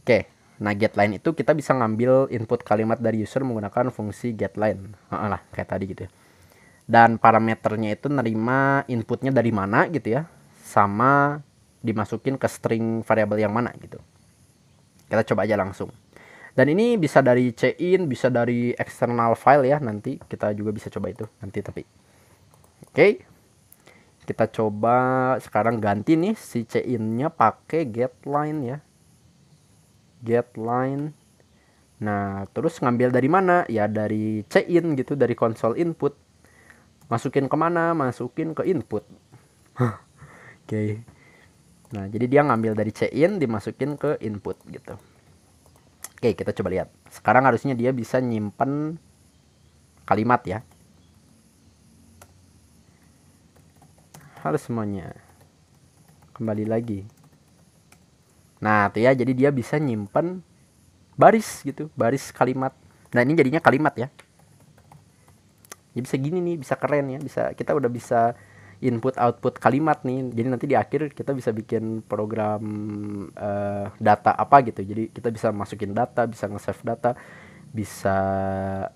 S1: oke nah get line itu kita bisa ngambil input kalimat dari user menggunakan fungsi get line nah, lah kayak tadi gitu ya dan parameternya itu nerima inputnya dari mana gitu ya sama dimasukin ke string variabel yang mana gitu kita coba aja langsung dan ini bisa dari chain, bisa dari external file ya. Nanti kita juga bisa coba itu nanti tapi. Oke. Okay. Kita coba sekarang ganti nih si chain-nya pakai get line ya. Get line. Nah, terus ngambil dari mana? Ya dari chain gitu, dari console input. Masukin kemana? Masukin ke input. Oke. okay. Nah, jadi dia ngambil dari chain dimasukin ke input gitu. Oke, kita coba lihat. Sekarang harusnya dia bisa nyimpen kalimat ya. Harus semuanya. Kembali lagi. Nah, tuh ya jadi dia bisa nyimpen baris gitu, baris kalimat. Nah, ini jadinya kalimat ya. Ya bisa gini nih, bisa keren ya, bisa kita udah bisa input output kalimat nih jadi nanti di akhir kita bisa bikin program uh, data apa gitu jadi kita bisa masukin data bisa nge-save data bisa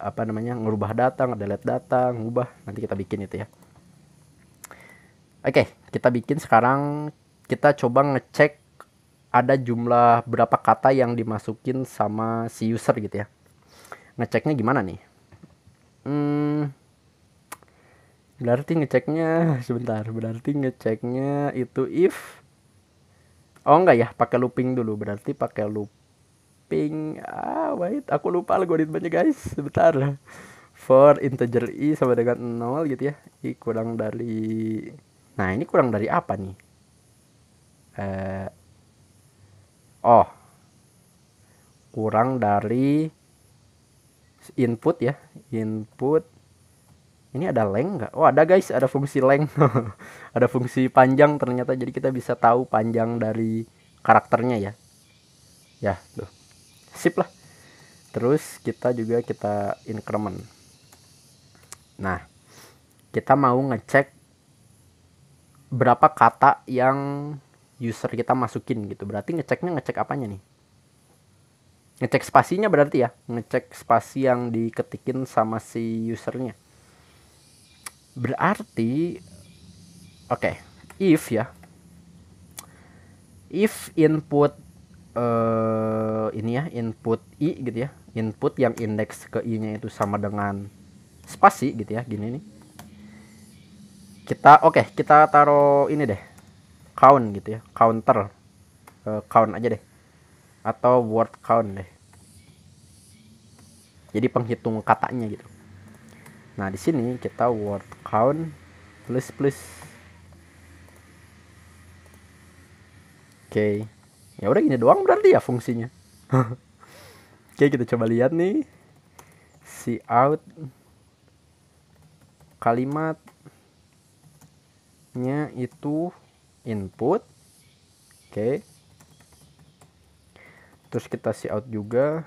S1: apa namanya ngubah data ngedelete data ngubah nanti kita bikin itu ya oke kita bikin sekarang kita coba ngecek ada jumlah berapa kata yang dimasukin sama si user gitu ya ngeceknya gimana nih hmm berarti ngeceknya sebentar berarti ngeceknya itu if oh enggak ya pakai looping dulu berarti pakai looping ah wait aku lupa algoritmanya guys sebentar lah for integer i sama dengan 0 gitu ya i kurang dari nah ini kurang dari apa nih eh oh kurang dari input ya input ini ada leng nggak? Oh ada guys, ada fungsi leng, ada fungsi panjang ternyata. Jadi kita bisa tahu panjang dari karakternya ya. Ya, tuh. Sip lah. Terus kita juga kita increment. Nah, kita mau ngecek berapa kata yang user kita masukin gitu. Berarti ngeceknya ngecek apanya nih? Ngecek spasinya berarti ya, ngecek spasi yang diketikin sama si usernya berarti oke okay, if ya if input uh, ini ya input i gitu ya input yang indeks ke i nya itu sama dengan spasi gitu ya gini nih kita oke okay, kita taruh ini deh count gitu ya counter uh, count aja deh atau word count deh jadi penghitung katanya gitu Nah, di sini kita word count plus plus Oke. Ya udah gini doang berarti ya fungsinya. Oke, kita coba lihat nih. Si out kalimatnya itu input. Oke. Terus kita si out juga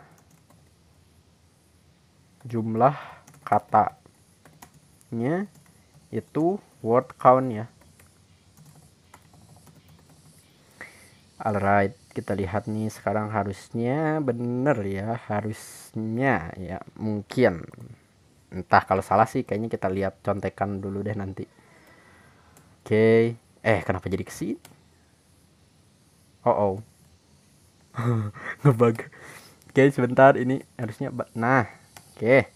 S1: jumlah kata nya itu word count ya alright kita lihat nih sekarang harusnya bener ya harusnya ya mungkin entah kalau salah sih kayaknya kita lihat contekan dulu deh nanti oke okay. eh kenapa jadi kesit oh oh ngebug oke okay, sebentar ini harusnya nah oke okay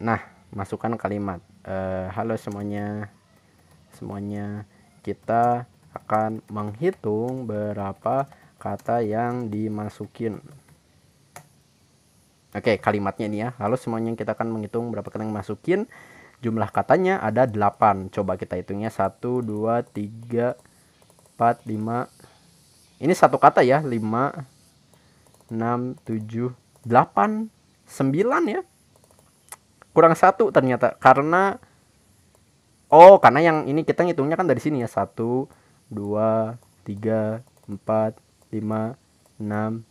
S1: nah masukkan kalimat e, halo semuanya semuanya kita akan menghitung berapa kata yang dimasukin oke kalimatnya ini ya halo semuanya kita akan menghitung berapa kata yang dimasukin jumlah katanya ada 8 coba kita hitungnya 1 2 3 4 5 ini satu kata ya 5 6 7 8 9 ya kurang satu ternyata karena oh karena yang ini kita ngitungnya kan dari sini ya satu dua tiga empat lima enam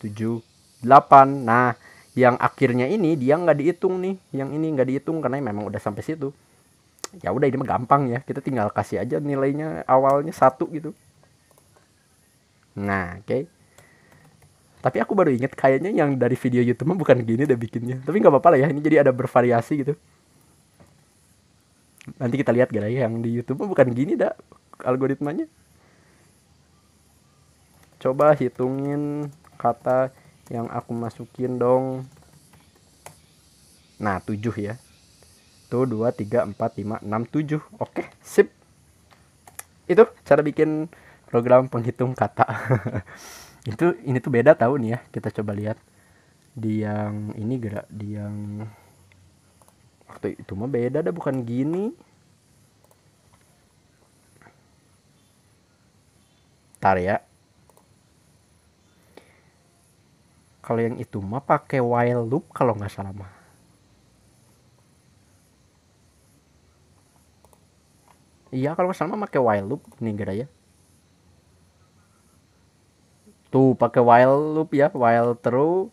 S1: tujuh delapan nah yang akhirnya ini dia nggak dihitung nih yang ini nggak dihitung karena memang udah sampai situ ya udah ini mah gampang ya kita tinggal kasih aja nilainya awalnya satu gitu nah oke okay tapi aku baru inget kayaknya yang dari video YouTube bukan gini udah bikinnya tapi nggak apa-apa lah ya ini jadi ada bervariasi gitu nanti kita lihat ya yang di YouTube bukan gini dah algoritmanya coba hitungin kata yang aku masukin dong nah tujuh ya tuh dua tiga empat lima enam tujuh. oke sip itu cara bikin program penghitung kata itu ini tuh beda tahu nih ya kita coba lihat di yang ini gerak di yang waktu itu mah beda dah bukan gini tar ya kalau yang itu mah pakai while loop kalau nggak salah mah iya kalau nggak salah mah pakai while loop nih gerak ya tuh pakai while loop ya while through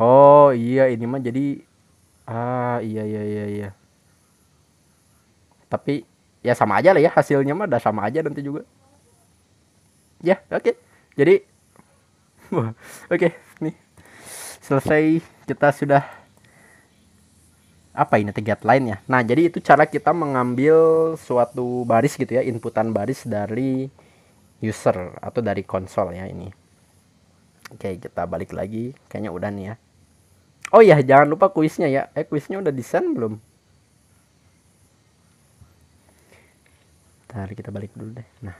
S1: oh iya ini mah jadi ah iya iya iya iya tapi ya sama aja lah ya hasilnya mah udah sama aja nanti juga ya oke okay. jadi oke okay, nih selesai kita sudah apa ini tiga line ya nah jadi itu cara kita mengambil suatu baris gitu ya inputan baris dari user atau dari konsol ya ini oke kita balik lagi kayaknya udah nih ya oh ya jangan lupa kuisnya ya eh kuisnya udah desain belum Ntar kita balik dulu deh nah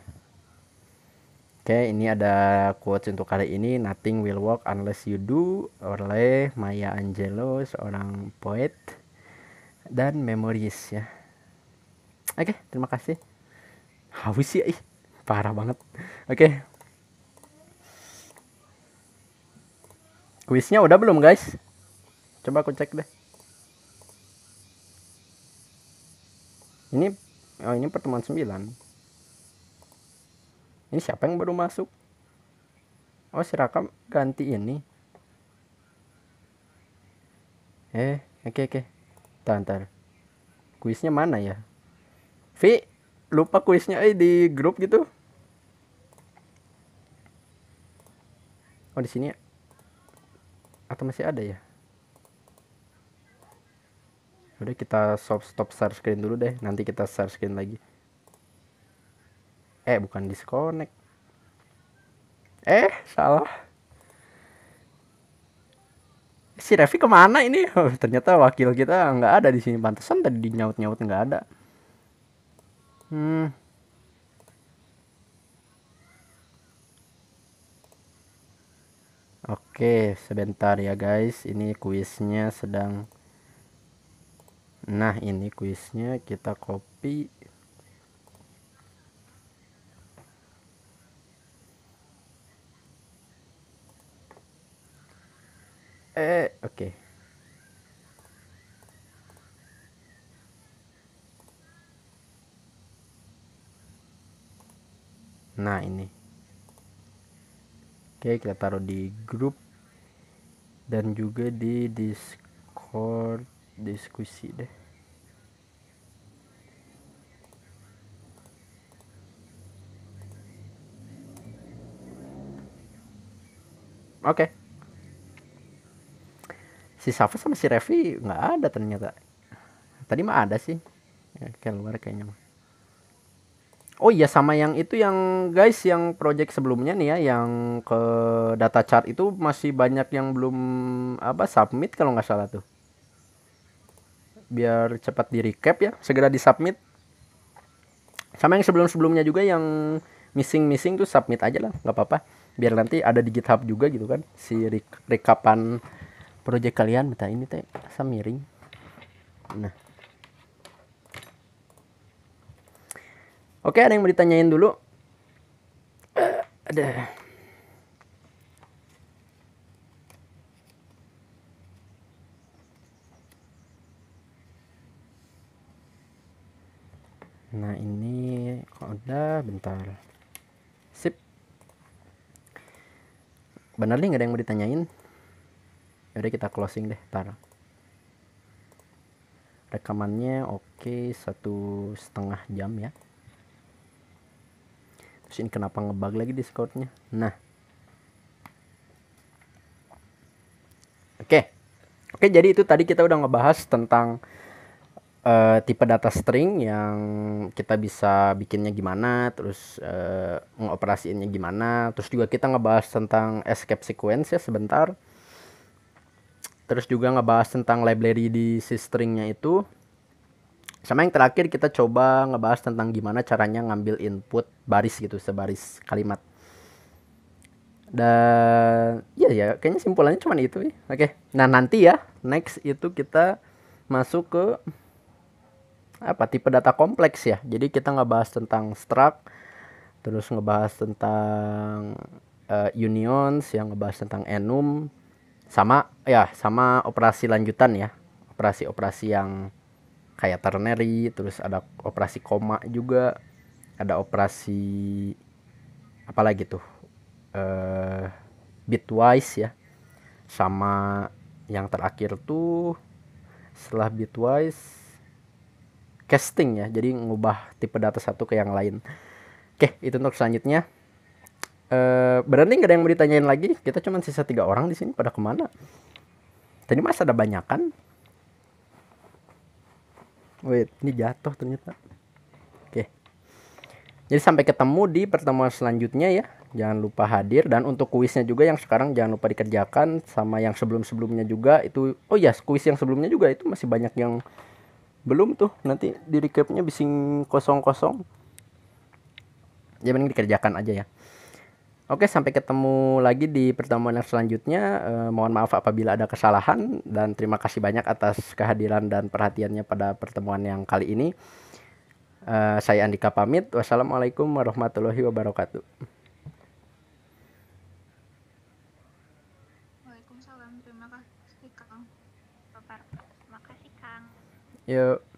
S1: Oke, ini ada quotes untuk kali ini. Nothing will work unless you do. Oleh Maya Angelou, seorang poet dan memories ya. Oke, terima kasih. Habis ya ih parah banget oke okay. kuisnya udah belum guys coba aku cek deh ini oh ini pertemuan 9 ini siapa yang baru masuk oh sirakam ganti ini eh oke okay, oke okay. Ntar, kuisnya mana ya Vi lupa kuisnya eh di grup gitu oh di sini ya? atau masih ada ya udah kita stop stop share screen dulu deh nanti kita share screen lagi eh bukan disconnect eh salah si Revi kemana ini oh, ternyata wakil kita nggak ada di sini pantesan tadi nyaut nyaut nggak ada hmm Oke, sebentar ya guys. Ini kuisnya sedang Nah, ini kuisnya kita copy. Eh, oke. Nah, ini oke kita taruh di grup dan juga di discord diskusi deh Oke. Okay. Si Safa sama si Revi nggak ada ternyata. Tadi mah ada sih. Ya, keluar kayaknya. Oh iya sama yang itu yang guys yang project sebelumnya nih ya yang ke data chart itu masih banyak yang belum apa submit kalau nggak salah tuh. Biar cepat di recap ya, segera di submit. Sama yang sebelum-sebelumnya juga yang missing-missing tuh submit aja lah, nggak apa-apa. Biar nanti ada di GitHub juga gitu kan si rekapan project kalian minta ini teh samiring. Nah, Oke, ada yang mau ditanyain dulu? Uh, ada. Nah, ini kok ada bentar. Sip. Benar nih nggak ada yang mau ditanyain? Yaudah kita closing deh, tar. Rekamannya oke okay, satu setengah jam ya terus ini kenapa ngebug lagi discordnya nah oke okay. oke okay, jadi itu tadi kita udah ngebahas tentang uh, tipe data string yang kita bisa bikinnya gimana, terus uh, ngoperasiinnya gimana, terus juga kita ngebahas tentang escape sequence ya sebentar. Terus juga ngebahas tentang library di si stringnya itu. Sama yang terakhir kita coba ngebahas tentang gimana caranya ngambil input baris gitu sebaris kalimat. Dan ya ya, kayaknya simpulannya cuma itu. Ya. Oke. Nah, nanti ya, next itu kita masuk ke apa? Tipe data kompleks ya. Jadi kita ngebahas tentang struct, terus ngebahas tentang uh, unions, yang ngebahas tentang enum sama ya, sama operasi lanjutan ya. Operasi-operasi yang kayak ternary terus ada operasi koma juga ada operasi apalagi tuh uh, bitwise ya sama yang terakhir tuh setelah bitwise casting ya jadi ngubah tipe data satu ke yang lain oke itu untuk selanjutnya uh, berarti nggak ada yang mau ditanyain lagi kita cuman sisa tiga orang di sini pada kemana tadi mas ada banyak kan wait ini jatuh ternyata oke jadi sampai ketemu di pertemuan selanjutnya ya jangan lupa hadir dan untuk kuisnya juga yang sekarang jangan lupa dikerjakan sama yang sebelum-sebelumnya juga itu oh ya yes, kuis yang sebelumnya juga itu masih banyak yang belum tuh nanti di recapnya bising kosong kosong ya mending dikerjakan aja ya Oke, sampai ketemu lagi di pertemuan yang selanjutnya. Eh, mohon maaf apabila ada kesalahan dan terima kasih banyak atas kehadiran dan perhatiannya pada pertemuan yang kali ini. Eh, saya Andika pamit. Wassalamualaikum warahmatullahi wabarakatuh. Waalaikumsalam. Terima kasih Kang. Terima kasih Kang. Yuk.